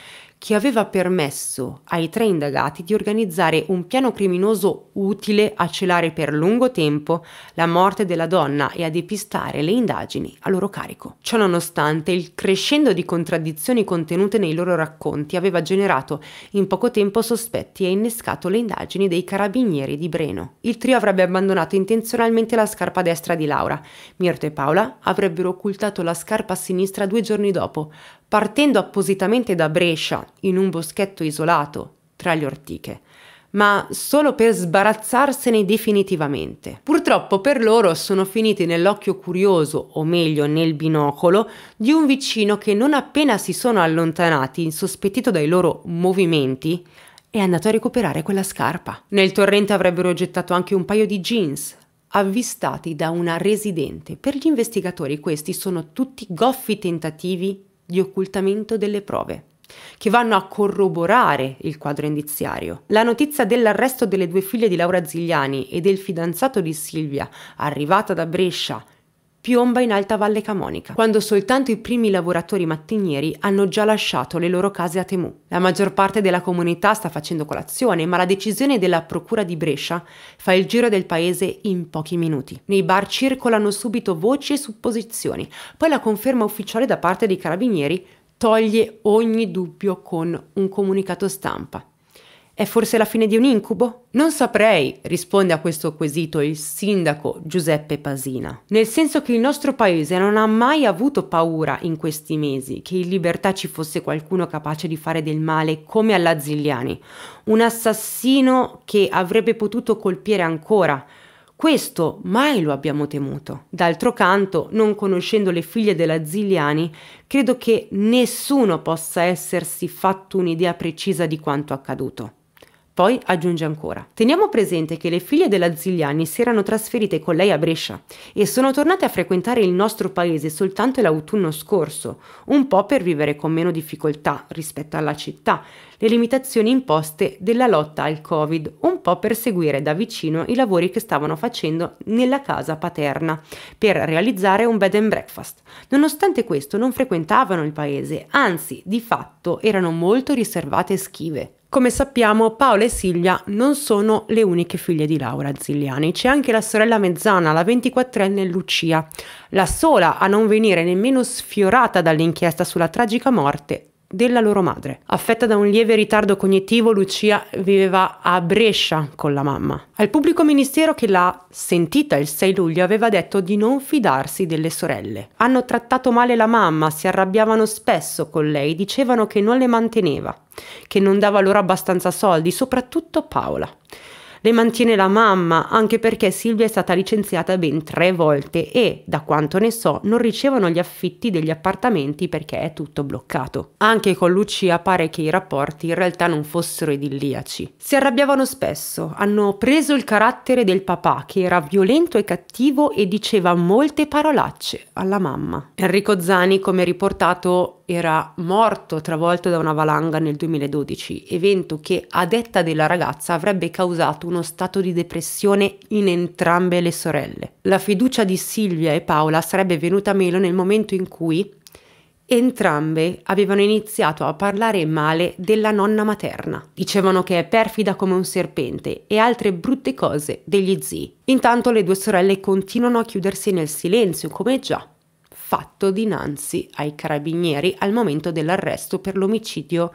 che aveva permesso ai tre indagati di organizzare un piano criminoso utile a celare per lungo tempo la morte della donna e a depistare le indagini a loro carico. Ciononostante, il crescendo di contraddizioni contenute nei loro racconti aveva generato in poco tempo sospetti e innescato le indagini dei carabinieri di Breno. Il trio avrebbe abbandonato intenzionalmente la scarpa destra di Laura. Mirto e Paola avrebbero occultato la scarpa sinistra due giorni dopo, partendo appositamente da Brescia in un boschetto isolato tra le ortiche, ma solo per sbarazzarsene definitivamente. Purtroppo per loro sono finiti nell'occhio curioso, o meglio nel binocolo, di un vicino che non appena si sono allontanati, insospettito dai loro movimenti, è andato a recuperare quella scarpa. Nel torrente avrebbero gettato anche un paio di jeans, avvistati da una residente. Per gli investigatori questi sono tutti goffi tentativi di occultamento delle prove che vanno a corroborare il quadro indiziario. La notizia dell'arresto delle due figlie di Laura Zigliani e del fidanzato di Silvia, arrivata da Brescia piomba in alta Valle Camonica, quando soltanto i primi lavoratori mattinieri hanno già lasciato le loro case a Temù. La maggior parte della comunità sta facendo colazione, ma la decisione della Procura di Brescia fa il giro del paese in pochi minuti. Nei bar circolano subito voci e supposizioni, poi la conferma ufficiale da parte dei carabinieri toglie ogni dubbio con un comunicato stampa. È forse la fine di un incubo? Non saprei, risponde a questo quesito il sindaco Giuseppe Pasina, nel senso che il nostro paese non ha mai avuto paura in questi mesi che in libertà ci fosse qualcuno capace di fare del male come alla Zigliani, un assassino che avrebbe potuto colpire ancora, questo mai lo abbiamo temuto. D'altro canto, non conoscendo le figlie della Zigliani, credo che nessuno possa essersi fatto un'idea precisa di quanto accaduto. Poi aggiunge ancora: Teniamo presente che le figlie della Zigliani si erano trasferite con lei a Brescia e sono tornate a frequentare il nostro paese soltanto l'autunno scorso, un po' per vivere con meno difficoltà rispetto alla città, le limitazioni imposte della lotta al Covid, un po' per seguire da vicino i lavori che stavano facendo nella casa paterna per realizzare un bed and breakfast. Nonostante questo non frequentavano il paese, anzi, di fatto erano molto riservate e schive. Come sappiamo, Paola e Silvia non sono le uniche figlie di Laura Zilliani, c'è anche la sorella mezzana, la 24enne Lucia, la sola a non venire nemmeno sfiorata dall'inchiesta sulla tragica morte della loro madre. Affetta da un lieve ritardo cognitivo, Lucia viveva a Brescia con la mamma. Al pubblico ministero che l'ha sentita il 6 luglio aveva detto di non fidarsi delle sorelle. Hanno trattato male la mamma, si arrabbiavano spesso con lei, dicevano che non le manteneva, che non dava loro abbastanza soldi, soprattutto Paola le mantiene la mamma, anche perché Silvia è stata licenziata ben tre volte e, da quanto ne so, non ricevono gli affitti degli appartamenti perché è tutto bloccato. Anche con Lucia pare che i rapporti in realtà non fossero idilliaci. Si arrabbiavano spesso, hanno preso il carattere del papà che era violento e cattivo e diceva molte parolacce alla mamma. Enrico Zani, come riportato, era morto travolto da una valanga nel 2012, evento che a detta della ragazza avrebbe causato uno stato di depressione in entrambe le sorelle. La fiducia di Silvia e Paola sarebbe venuta meno nel momento in cui Entrambe avevano iniziato a parlare male della nonna materna. Dicevano che è perfida come un serpente e altre brutte cose degli zii. Intanto le due sorelle continuano a chiudersi nel silenzio, come già fatto dinanzi ai carabinieri al momento dell'arresto per l'omicidio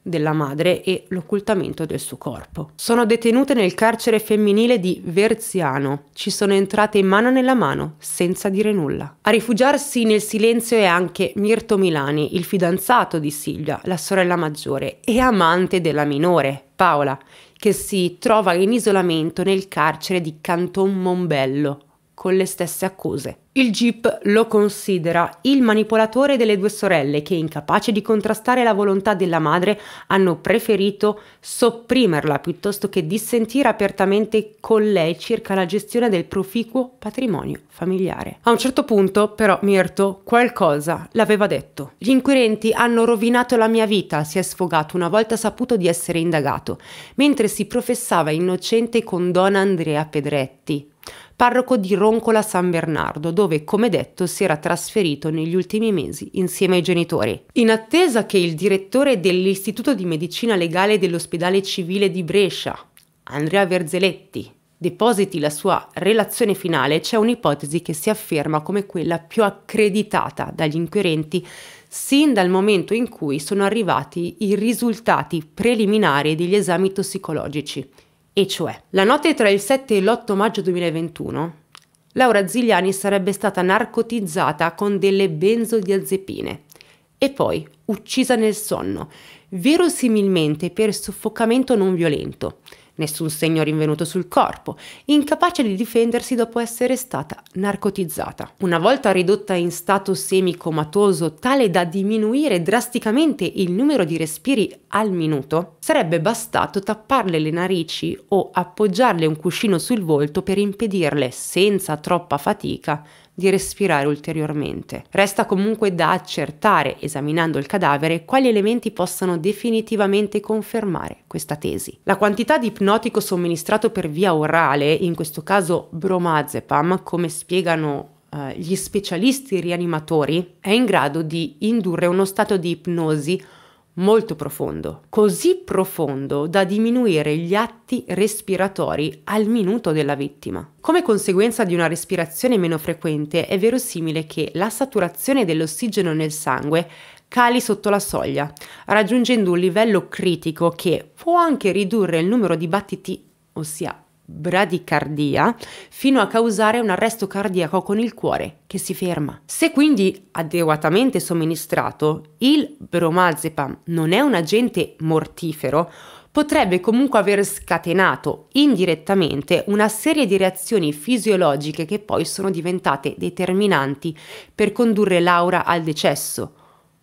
della madre e l'occultamento del suo corpo. Sono detenute nel carcere femminile di Verziano. Ci sono entrate mano nella mano, senza dire nulla. A rifugiarsi nel silenzio è anche Mirto Milani, il fidanzato di Silvia, la sorella maggiore e amante della minore, Paola, che si trova in isolamento nel carcere di Canton Mombello con le stesse accuse. Il GIP lo considera il manipolatore delle due sorelle che, incapace di contrastare la volontà della madre, hanno preferito sopprimerla piuttosto che dissentire apertamente con lei circa la gestione del proficuo patrimonio familiare. A un certo punto, però, Mirto qualcosa l'aveva detto. Gli inquirenti hanno rovinato la mia vita, si è sfogato una volta saputo di essere indagato, mentre si professava innocente con Don Andrea Pedretti parroco di Roncola San Bernardo, dove, come detto, si era trasferito negli ultimi mesi insieme ai genitori. In attesa che il direttore dell'Istituto di Medicina Legale dell'Ospedale Civile di Brescia, Andrea Verzeletti, depositi la sua relazione finale, c'è un'ipotesi che si afferma come quella più accreditata dagli inquirenti sin dal momento in cui sono arrivati i risultati preliminari degli esami tossicologici e cioè, la notte tra il 7 e l'8 maggio 2021, Laura Zigliani sarebbe stata narcotizzata con delle benzodiazepine e poi uccisa nel sonno, verosimilmente per soffocamento non violento, nessun segno rinvenuto sul corpo, incapace di difendersi dopo essere stata narcotizzata. Una volta ridotta in stato semicomatoso tale da diminuire drasticamente il numero di respiri al minuto, sarebbe bastato tapparle le narici o appoggiarle un cuscino sul volto per impedirle, senza troppa fatica, di respirare ulteriormente. Resta comunque da accertare, esaminando il cadavere, quali elementi possano definitivamente confermare questa tesi. La quantità di ipnotico somministrato per via orale, in questo caso bromazepam, come spiegano eh, gli specialisti rianimatori, è in grado di indurre uno stato di ipnosi molto profondo, così profondo da diminuire gli atti respiratori al minuto della vittima. Come conseguenza di una respirazione meno frequente è verosimile che la saturazione dell'ossigeno nel sangue cali sotto la soglia, raggiungendo un livello critico che può anche ridurre il numero di battiti, ossia bradicardia fino a causare un arresto cardiaco con il cuore che si ferma. Se quindi adeguatamente somministrato, il bromazepam non è un agente mortifero, potrebbe comunque aver scatenato indirettamente una serie di reazioni fisiologiche che poi sono diventate determinanti per condurre Laura al decesso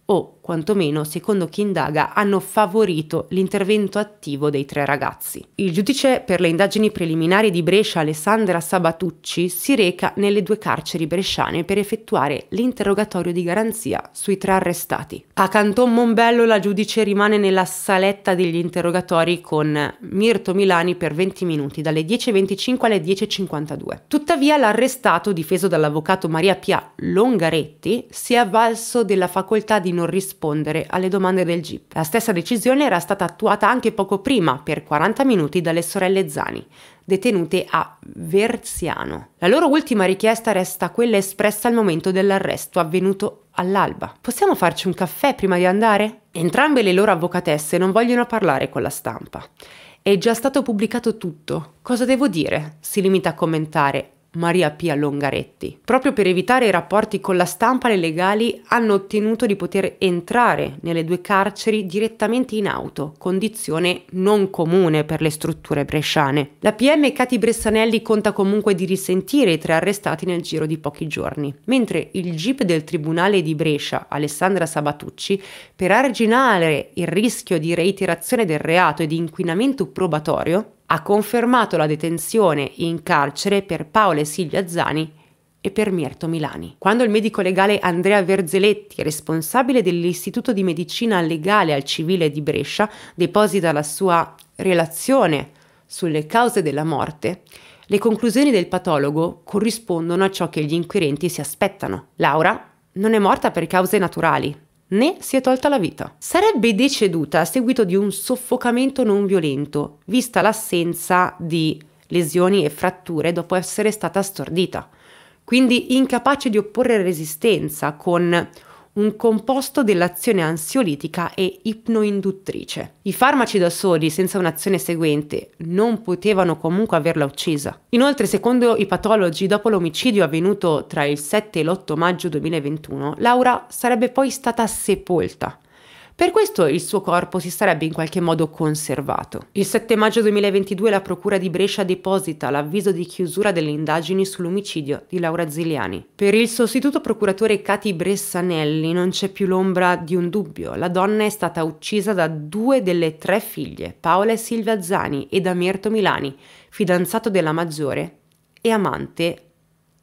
o quantomeno secondo chi indaga, hanno favorito l'intervento attivo dei tre ragazzi. Il giudice per le indagini preliminari di Brescia, Alessandra Sabatucci, si reca nelle due carceri bresciane per effettuare l'interrogatorio di garanzia sui tre arrestati. A Canton Mombello la giudice rimane nella saletta degli interrogatori con Mirto Milani per 20 minuti, dalle 10.25 alle 10.52. Tuttavia l'arrestato, difeso dall'avvocato Maria Pia Longaretti, si è avvalso della facoltà di non rispondere rispondere alle domande del GIP. La stessa decisione era stata attuata anche poco prima, per 40 minuti, dalle sorelle Zani, detenute a Verziano. La loro ultima richiesta resta quella espressa al momento dell'arresto avvenuto all'alba. Possiamo farci un caffè prima di andare? Entrambe le loro avvocatesse non vogliono parlare con la stampa. È già stato pubblicato tutto. Cosa devo dire? si limita a commentare Maria Pia Longaretti. Proprio per evitare i rapporti con la stampa, le legali hanno ottenuto di poter entrare nelle due carceri direttamente in auto, condizione non comune per le strutture bresciane. La PM Cati Bressanelli conta comunque di risentire i tre arrestati nel giro di pochi giorni, mentre il GIP del Tribunale di Brescia, Alessandra Sabatucci, per arginare il rischio di reiterazione del reato e di inquinamento probatorio, ha confermato la detenzione in carcere per Paolo e Silvia Zani e per Mirto Milani. Quando il medico legale Andrea Verzeletti, responsabile dell'Istituto di Medicina Legale al Civile di Brescia, deposita la sua relazione sulle cause della morte, le conclusioni del patologo corrispondono a ciò che gli inquirenti si aspettano. Laura non è morta per cause naturali, né si è tolta la vita. Sarebbe deceduta a seguito di un soffocamento non violento, vista l'assenza di lesioni e fratture dopo essere stata stordita, quindi incapace di opporre resistenza con un composto dell'azione ansiolitica e ipnoinduttrice. I farmaci da soli, senza un'azione seguente, non potevano comunque averla uccisa. Inoltre, secondo i patologi, dopo l'omicidio avvenuto tra il 7 e l'8 maggio 2021, Laura sarebbe poi stata sepolta. Per questo il suo corpo si sarebbe in qualche modo conservato. Il 7 maggio 2022 la Procura di Brescia deposita l'avviso di chiusura delle indagini sull'omicidio di Laura Ziliani. Per il sostituto procuratore Cati Bressanelli non c'è più l'ombra di un dubbio. La donna è stata uccisa da due delle tre figlie, Paola e Silvia Zani e da Mirto Milani, fidanzato della maggiore e amante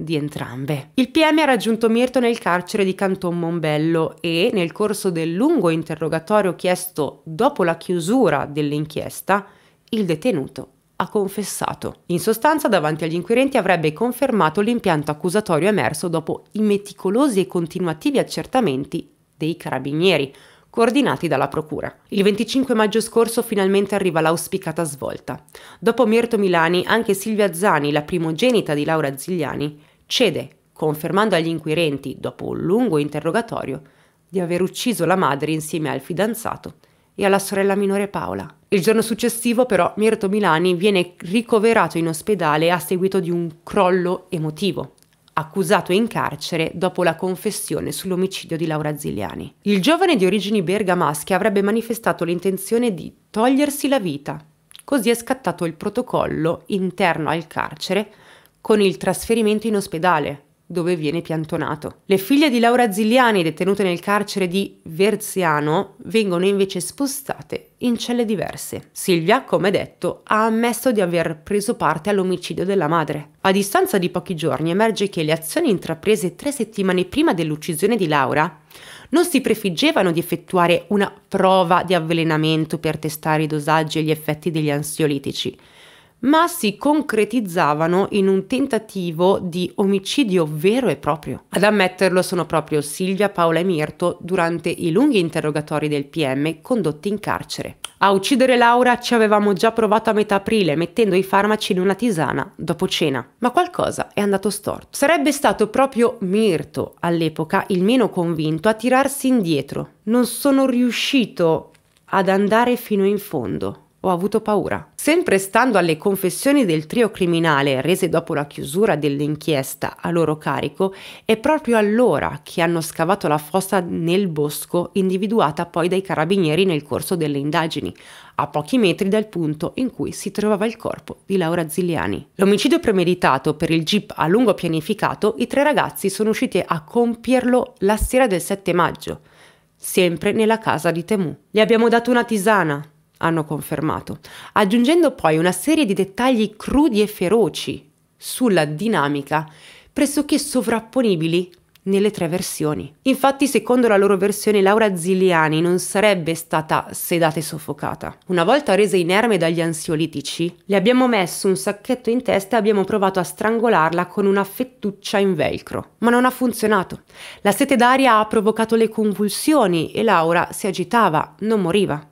di entrambe. Il PM ha raggiunto Mirto nel carcere di Canton Mombello e, nel corso del lungo interrogatorio chiesto dopo la chiusura dell'inchiesta, il detenuto ha confessato. In sostanza, davanti agli inquirenti avrebbe confermato l'impianto accusatorio emerso dopo i meticolosi e continuativi accertamenti dei carabinieri, coordinati dalla Procura. Il 25 maggio scorso finalmente arriva l'auspicata svolta. Dopo Mirto Milani, anche Silvia Zani, la primogenita di Laura Zigliani, cede, confermando agli inquirenti, dopo un lungo interrogatorio, di aver ucciso la madre insieme al fidanzato e alla sorella minore Paola. Il giorno successivo però Mirto Milani viene ricoverato in ospedale a seguito di un crollo emotivo, accusato in carcere dopo la confessione sull'omicidio di Laura Zigliani. Il giovane di origini bergamasche avrebbe manifestato l'intenzione di togliersi la vita, così è scattato il protocollo interno al carcere con il trasferimento in ospedale, dove viene piantonato. Le figlie di Laura Zigliani, detenute nel carcere di Verziano, vengono invece spostate in celle diverse. Silvia, come detto, ha ammesso di aver preso parte all'omicidio della madre. A distanza di pochi giorni emerge che le azioni intraprese tre settimane prima dell'uccisione di Laura non si prefiggevano di effettuare una prova di avvelenamento per testare i dosaggi e gli effetti degli ansiolitici, ma si concretizzavano in un tentativo di omicidio vero e proprio. Ad ammetterlo sono proprio Silvia, Paola e Mirto durante i lunghi interrogatori del PM condotti in carcere. A uccidere Laura ci avevamo già provato a metà aprile mettendo i farmaci in una tisana dopo cena, ma qualcosa è andato storto. Sarebbe stato proprio Mirto, all'epoca il meno convinto, a tirarsi indietro. Non sono riuscito ad andare fino in fondo ho avuto paura. Sempre stando alle confessioni del trio criminale rese dopo la chiusura dell'inchiesta a loro carico, è proprio allora che hanno scavato la fossa nel bosco individuata poi dai carabinieri nel corso delle indagini, a pochi metri dal punto in cui si trovava il corpo di Laura Zilliani. L'omicidio premeditato per il jeep a lungo pianificato, i tre ragazzi sono usciti a compierlo la sera del 7 maggio, sempre nella casa di Temu. Gli abbiamo dato una tisana, hanno confermato, aggiungendo poi una serie di dettagli crudi e feroci sulla dinamica pressoché sovrapponibili nelle tre versioni. Infatti, secondo la loro versione, Laura Ziliani non sarebbe stata sedata e soffocata. Una volta resa inerme dagli ansiolitici, le abbiamo messo un sacchetto in testa e abbiamo provato a strangolarla con una fettuccia in velcro. Ma non ha funzionato. La sete d'aria ha provocato le convulsioni e Laura si agitava, non moriva.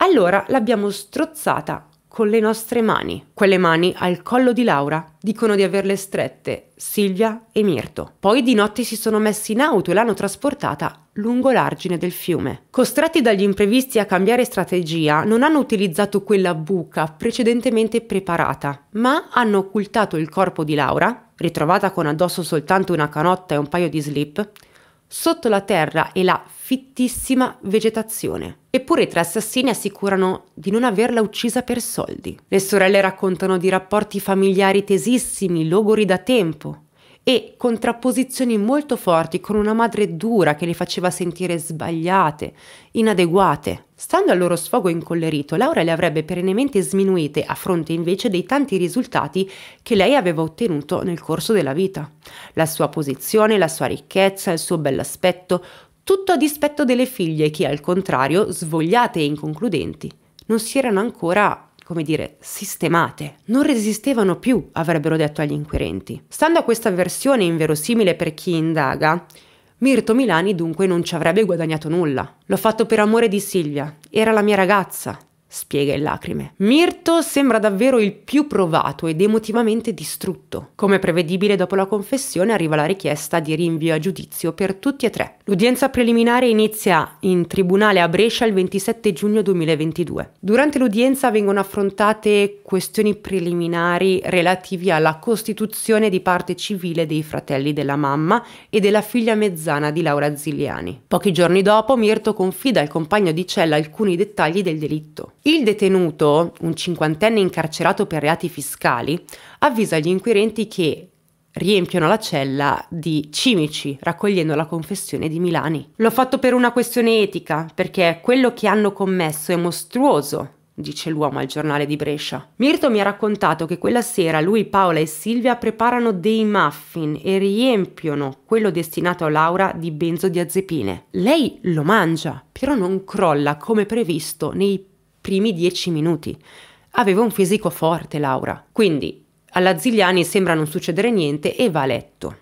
Allora l'abbiamo strozzata con le nostre mani, quelle mani al collo di Laura. Dicono di averle strette Silvia e Mirto. Poi di notte si sono messi in auto e l'hanno trasportata lungo l'argine del fiume. Costretti dagli imprevisti a cambiare strategia, non hanno utilizzato quella buca precedentemente preparata, ma hanno occultato il corpo di Laura, ritrovata con addosso soltanto una canotta e un paio di slip, sotto la terra e la fittissima vegetazione. Eppure i tre assassini assicurano di non averla uccisa per soldi. Le sorelle raccontano di rapporti familiari tesissimi, logori da tempo e contrapposizioni molto forti con una madre dura che le faceva sentire sbagliate, inadeguate. Stando al loro sfogo incollerito, Laura le avrebbe perennemente sminuite a fronte invece dei tanti risultati che lei aveva ottenuto nel corso della vita. La sua posizione, la sua ricchezza, il suo bell'aspetto, tutto a dispetto delle figlie che al contrario, svogliate e inconcludenti, non si erano ancora come dire, sistemate. Non resistevano più, avrebbero detto agli inquirenti. Stando a questa versione inverosimile per chi indaga, Mirto Milani dunque non ci avrebbe guadagnato nulla. L'ho fatto per amore di Silvia, era la mia ragazza, spiega in lacrime. Mirto sembra davvero il più provato ed emotivamente distrutto. Come prevedibile dopo la confessione arriva la richiesta di rinvio a giudizio per tutti e tre. L'udienza preliminare inizia in tribunale a Brescia il 27 giugno 2022. Durante l'udienza vengono affrontate questioni preliminari relativi alla costituzione di parte civile dei fratelli della mamma e della figlia mezzana di Laura Zigliani. Pochi giorni dopo Mirto confida al compagno di cella alcuni dettagli del delitto. Il detenuto, un cinquantenne incarcerato per reati fiscali, avvisa gli inquirenti che riempiono la cella di cimici, raccogliendo la confessione di Milani. L'ho fatto per una questione etica, perché quello che hanno commesso è mostruoso, dice l'uomo al giornale di Brescia. Mirto mi ha raccontato che quella sera lui, Paola e Silvia preparano dei muffin e riempiono quello destinato a Laura di benzodiazepine. Lei lo mangia, però non crolla come previsto nei primi dieci minuti. Aveva un fisico forte Laura, quindi alla Zigliani sembra non succedere niente e va a letto.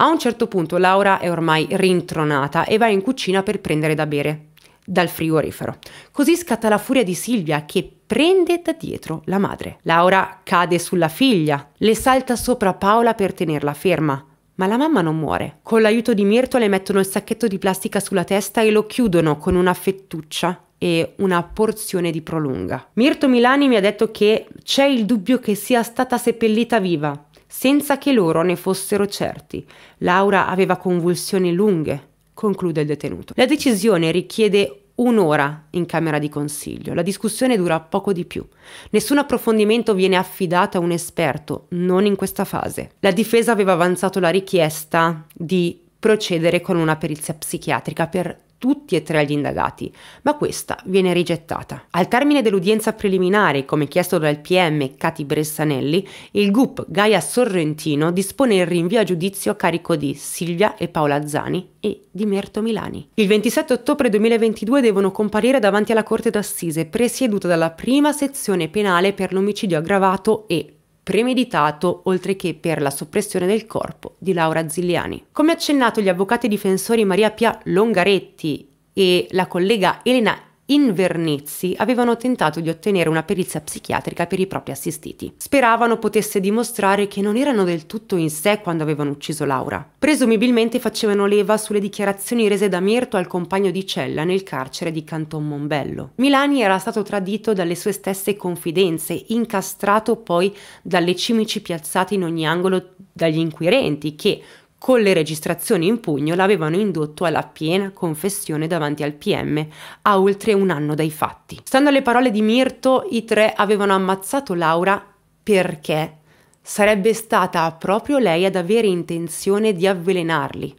A un certo punto Laura è ormai rintronata e va in cucina per prendere da bere dal frigorifero. Così scatta la furia di Silvia che prende da dietro la madre. Laura cade sulla figlia, le salta sopra Paola per tenerla ferma. Ma la mamma non muore. Con l'aiuto di Mirto le mettono il sacchetto di plastica sulla testa e lo chiudono con una fettuccia e una porzione di prolunga. Mirto Milani mi ha detto che c'è il dubbio che sia stata seppellita viva, senza che loro ne fossero certi. Laura aveva convulsioni lunghe, conclude il detenuto. La decisione richiede un'ora in Camera di Consiglio. La discussione dura poco di più. Nessun approfondimento viene affidato a un esperto, non in questa fase. La difesa aveva avanzato la richiesta di procedere con una perizia psichiatrica per tutti e tre gli indagati, ma questa viene rigettata. Al termine dell'udienza preliminare, come chiesto dal PM Cati Bressanelli, il GUP Gaia Sorrentino dispone il rinvio a giudizio a carico di Silvia e Paola Zani e di Merto Milani. Il 27 ottobre 2022 devono comparire davanti alla Corte d'Assise, presieduta dalla prima sezione penale per l'omicidio aggravato e premeditato, oltre che per la soppressione del corpo di Laura Zilliani. Come accennato, gli avvocati difensori Maria Pia Longaretti e la collega Elena in Vernizzi avevano tentato di ottenere una perizia psichiatrica per i propri assistiti. Speravano potesse dimostrare che non erano del tutto in sé quando avevano ucciso Laura. Presumibilmente facevano leva sulle dichiarazioni rese da Mirto al compagno di cella nel carcere di Canton Mombello. Milani era stato tradito dalle sue stesse confidenze, incastrato poi dalle cimici piazzate in ogni angolo dagli inquirenti che, con le registrazioni in pugno l'avevano indotto alla piena confessione davanti al PM a oltre un anno dai fatti. Stando alle parole di Mirto, i tre avevano ammazzato Laura perché sarebbe stata proprio lei ad avere intenzione di avvelenarli.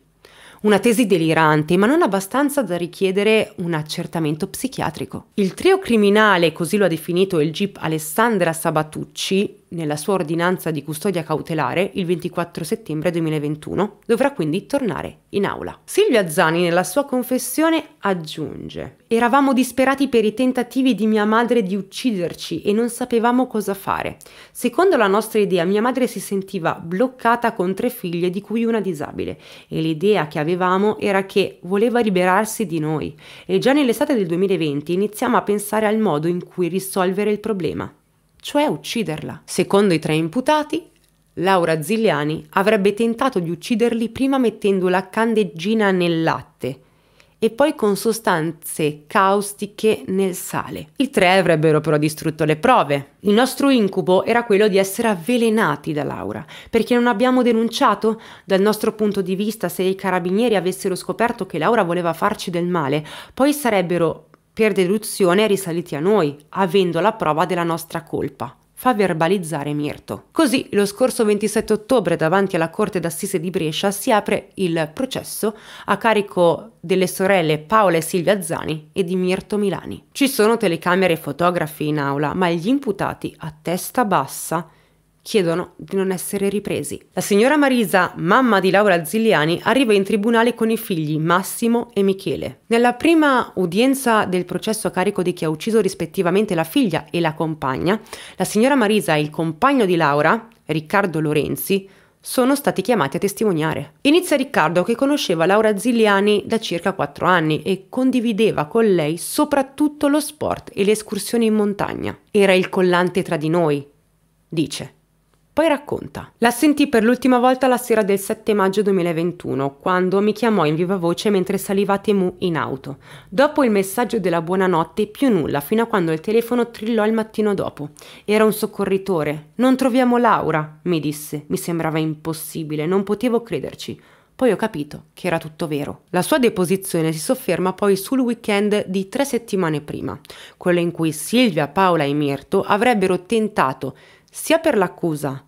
Una tesi delirante, ma non abbastanza da richiedere un accertamento psichiatrico. Il trio criminale, così lo ha definito il GIP Alessandra Sabatucci, nella sua ordinanza di custodia cautelare il 24 settembre 2021, dovrà quindi tornare in aula. Silvia Zani nella sua confessione aggiunge Eravamo disperati per i tentativi di mia madre di ucciderci e non sapevamo cosa fare. Secondo la nostra idea mia madre si sentiva bloccata con tre figlie di cui una disabile e l'idea che avevamo era che voleva liberarsi di noi e già nell'estate del 2020 iniziamo a pensare al modo in cui risolvere il problema cioè ucciderla. Secondo i tre imputati, Laura Zigliani avrebbe tentato di ucciderli prima mettendo la candeggina nel latte e poi con sostanze caustiche nel sale. I tre avrebbero però distrutto le prove. Il nostro incubo era quello di essere avvelenati da Laura, perché non abbiamo denunciato? Dal nostro punto di vista, se i carabinieri avessero scoperto che Laura voleva farci del male, poi sarebbero per deduzione risaliti a noi, avendo la prova della nostra colpa. Fa verbalizzare Mirto. Così, lo scorso 27 ottobre, davanti alla Corte d'Assise di Brescia, si apre il processo a carico delle sorelle Paola e Silvia Zani e di Mirto Milani. Ci sono telecamere e fotografi in aula, ma gli imputati, a testa bassa, chiedono di non essere ripresi. La signora Marisa, mamma di Laura Zigliani, arriva in tribunale con i figli Massimo e Michele. Nella prima udienza del processo a carico di chi ha ucciso rispettivamente la figlia e la compagna, la signora Marisa e il compagno di Laura, Riccardo Lorenzi, sono stati chiamati a testimoniare. Inizia Riccardo che conosceva Laura Zigliani da circa 4 anni e condivideva con lei soprattutto lo sport e le escursioni in montagna. Era il collante tra di noi, dice. Poi racconta. La sentì per l'ultima volta la sera del 7 maggio 2021, quando mi chiamò in viva voce mentre saliva a Temu in auto. Dopo il messaggio della buonanotte, più nulla, fino a quando il telefono trillò il mattino dopo. Era un soccorritore. Non troviamo Laura, mi disse. Mi sembrava impossibile, non potevo crederci. Poi ho capito che era tutto vero. La sua deposizione si sofferma poi sul weekend di tre settimane prima, quello in cui Silvia, Paola e Mirto avrebbero tentato sia per l'accusa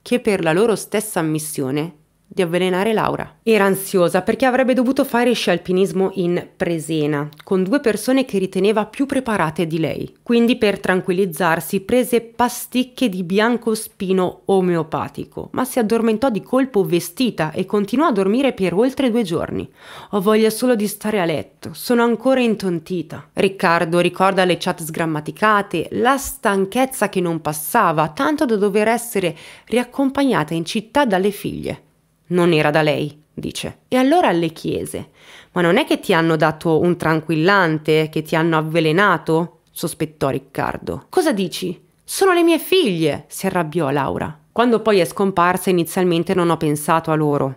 che per la loro stessa ammissione, di avvelenare Laura. Era ansiosa perché avrebbe dovuto fare sci alpinismo in Presena, con due persone che riteneva più preparate di lei. Quindi per tranquillizzarsi prese pasticche di biancospino omeopatico, ma si addormentò di colpo vestita e continuò a dormire per oltre due giorni. Ho voglia solo di stare a letto, sono ancora intontita. Riccardo ricorda le chat sgrammaticate, la stanchezza che non passava, tanto da dover essere riaccompagnata in città dalle figlie. Non era da lei, dice. E allora le chiese, ma non è che ti hanno dato un tranquillante, che ti hanno avvelenato? sospettò Riccardo. Cosa dici? Sono le mie figlie, si arrabbiò Laura. Quando poi è scomparsa inizialmente non ho pensato a loro.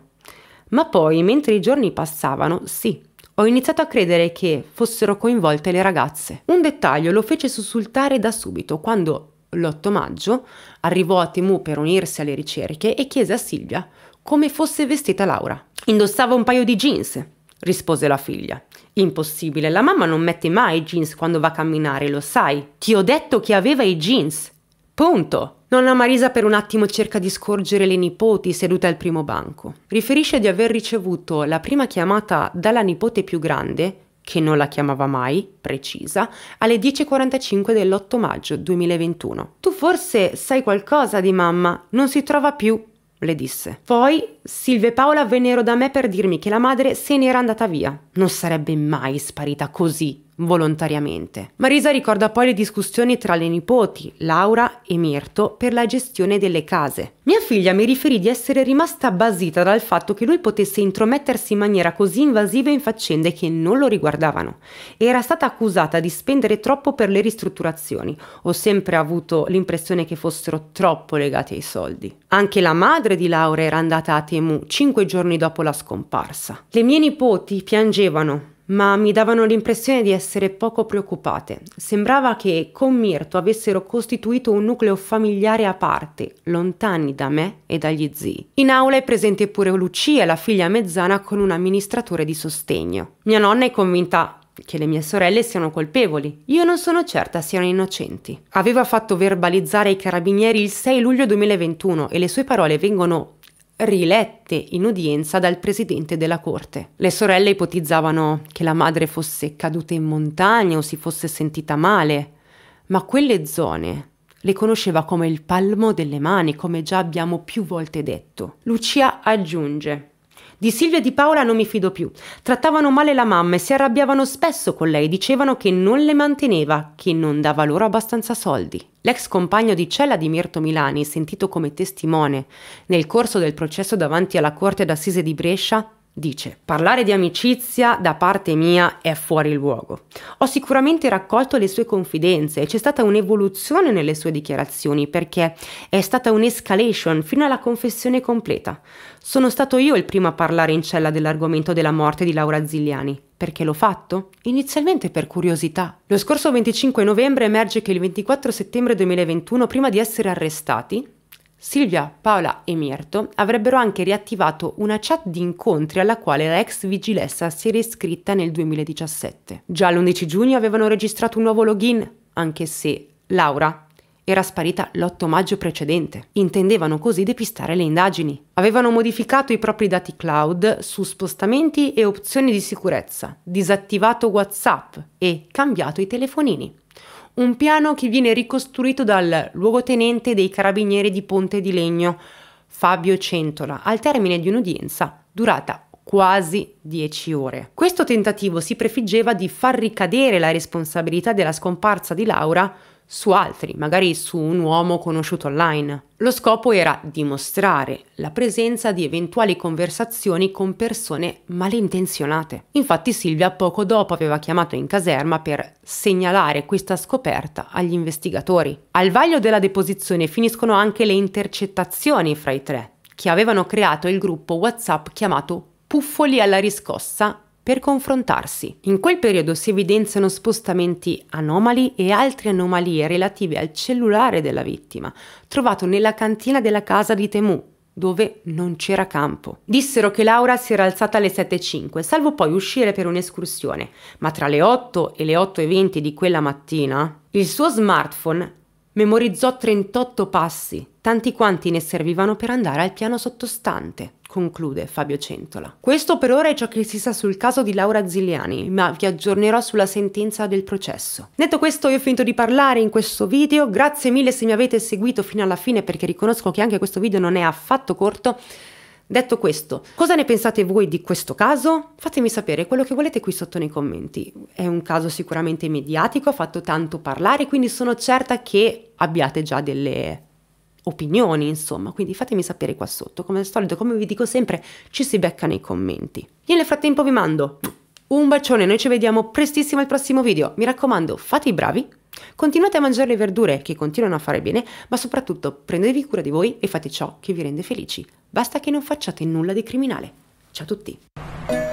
Ma poi, mentre i giorni passavano, sì, ho iniziato a credere che fossero coinvolte le ragazze. Un dettaglio lo fece sussultare da subito quando, l'8 maggio, arrivò a Temu per unirsi alle ricerche e chiese a Silvia come fosse vestita Laura. Indossava un paio di jeans, rispose la figlia. Impossibile, la mamma non mette mai jeans quando va a camminare, lo sai. Ti ho detto che aveva i jeans. Punto. Nonna Marisa per un attimo cerca di scorgere le nipoti sedute al primo banco. Riferisce di aver ricevuto la prima chiamata dalla nipote più grande, che non la chiamava mai, precisa, alle 10.45 dell'8 maggio 2021. Tu forse sai qualcosa di mamma, non si trova più, le disse. Poi Silvia e Paola vennero da me per dirmi che la madre se n'era andata via. Non sarebbe mai sparita così volontariamente. Marisa ricorda poi le discussioni tra le nipoti, Laura e Mirto, per la gestione delle case. Mia figlia mi riferì di essere rimasta basita dal fatto che lui potesse intromettersi in maniera così invasiva in faccende che non lo riguardavano. Era stata accusata di spendere troppo per le ristrutturazioni. Ho sempre avuto l'impressione che fossero troppo legate ai soldi. Anche la madre di Laura era andata a Temu cinque giorni dopo la scomparsa. Le mie nipoti piangevano ma mi davano l'impressione di essere poco preoccupate. Sembrava che con Mirto avessero costituito un nucleo familiare a parte, lontani da me e dagli zii. In aula è presente pure Lucia, la figlia mezzana, con un amministratore di sostegno. Mia nonna è convinta che le mie sorelle siano colpevoli. Io non sono certa siano innocenti. Aveva fatto verbalizzare ai carabinieri il 6 luglio 2021 e le sue parole vengono rilette in udienza dal presidente della corte. Le sorelle ipotizzavano che la madre fosse caduta in montagna o si fosse sentita male, ma quelle zone le conosceva come il palmo delle mani, come già abbiamo più volte detto. Lucia aggiunge di Silvia e di Paola non mi fido più. Trattavano male la mamma e si arrabbiavano spesso con lei, dicevano che non le manteneva, che non dava loro abbastanza soldi. L'ex compagno di cella di Mirto Milani, sentito come testimone nel corso del processo davanti alla Corte d'Assise di Brescia, Dice, parlare di amicizia da parte mia è fuori luogo. Ho sicuramente raccolto le sue confidenze e c'è stata un'evoluzione nelle sue dichiarazioni perché è stata un'escalation fino alla confessione completa. Sono stato io il primo a parlare in cella dell'argomento della morte di Laura Zigliani. Perché l'ho fatto? Inizialmente per curiosità. Lo scorso 25 novembre emerge che il 24 settembre 2021, prima di essere arrestati, Silvia, Paola e Mirto avrebbero anche riattivato una chat di incontri alla quale la ex vigilessa si era iscritta nel 2017. Già l'11 giugno avevano registrato un nuovo login, anche se Laura era sparita l'8 maggio precedente. Intendevano così depistare le indagini. Avevano modificato i propri dati cloud su spostamenti e opzioni di sicurezza, disattivato WhatsApp e cambiato i telefonini un piano che viene ricostruito dal luogotenente dei carabinieri di Ponte di Legno, Fabio Centola, al termine di un'udienza durata quasi 10 ore. Questo tentativo si prefiggeva di far ricadere la responsabilità della scomparsa di Laura su altri, magari su un uomo conosciuto online. Lo scopo era dimostrare la presenza di eventuali conversazioni con persone malintenzionate. Infatti Silvia poco dopo aveva chiamato in caserma per segnalare questa scoperta agli investigatori. Al vaglio della deposizione finiscono anche le intercettazioni fra i tre, che avevano creato il gruppo WhatsApp chiamato Puffoli alla riscossa per confrontarsi. In quel periodo si evidenziano spostamenti anomali e altre anomalie relative al cellulare della vittima, trovato nella cantina della casa di Temu, dove non c'era campo. Dissero che Laura si era alzata alle 7.05, salvo poi uscire per un'escursione, ma tra le 8 e le 8.20 di quella mattina il suo smartphone Memorizzò 38 passi, tanti quanti ne servivano per andare al piano sottostante, conclude Fabio Centola. Questo per ora è ciò che si sa sul caso di Laura Zigliani, ma vi aggiornerò sulla sentenza del processo. Detto questo io ho finito di parlare in questo video, grazie mille se mi avete seguito fino alla fine perché riconosco che anche questo video non è affatto corto, Detto questo, cosa ne pensate voi di questo caso? Fatemi sapere quello che volete qui sotto nei commenti. È un caso sicuramente mediatico, ha fatto tanto parlare, quindi sono certa che abbiate già delle opinioni, insomma, quindi fatemi sapere qua sotto. Come al solito, come vi dico sempre, ci si becca nei commenti. Io nel frattempo vi mando un bacione, noi ci vediamo prestissimo al prossimo video. Mi raccomando, fate i bravi, continuate a mangiare le verdure che continuano a fare bene, ma soprattutto prendetevi cura di voi e fate ciò che vi rende felici. Basta che non facciate nulla di criminale. Ciao a tutti!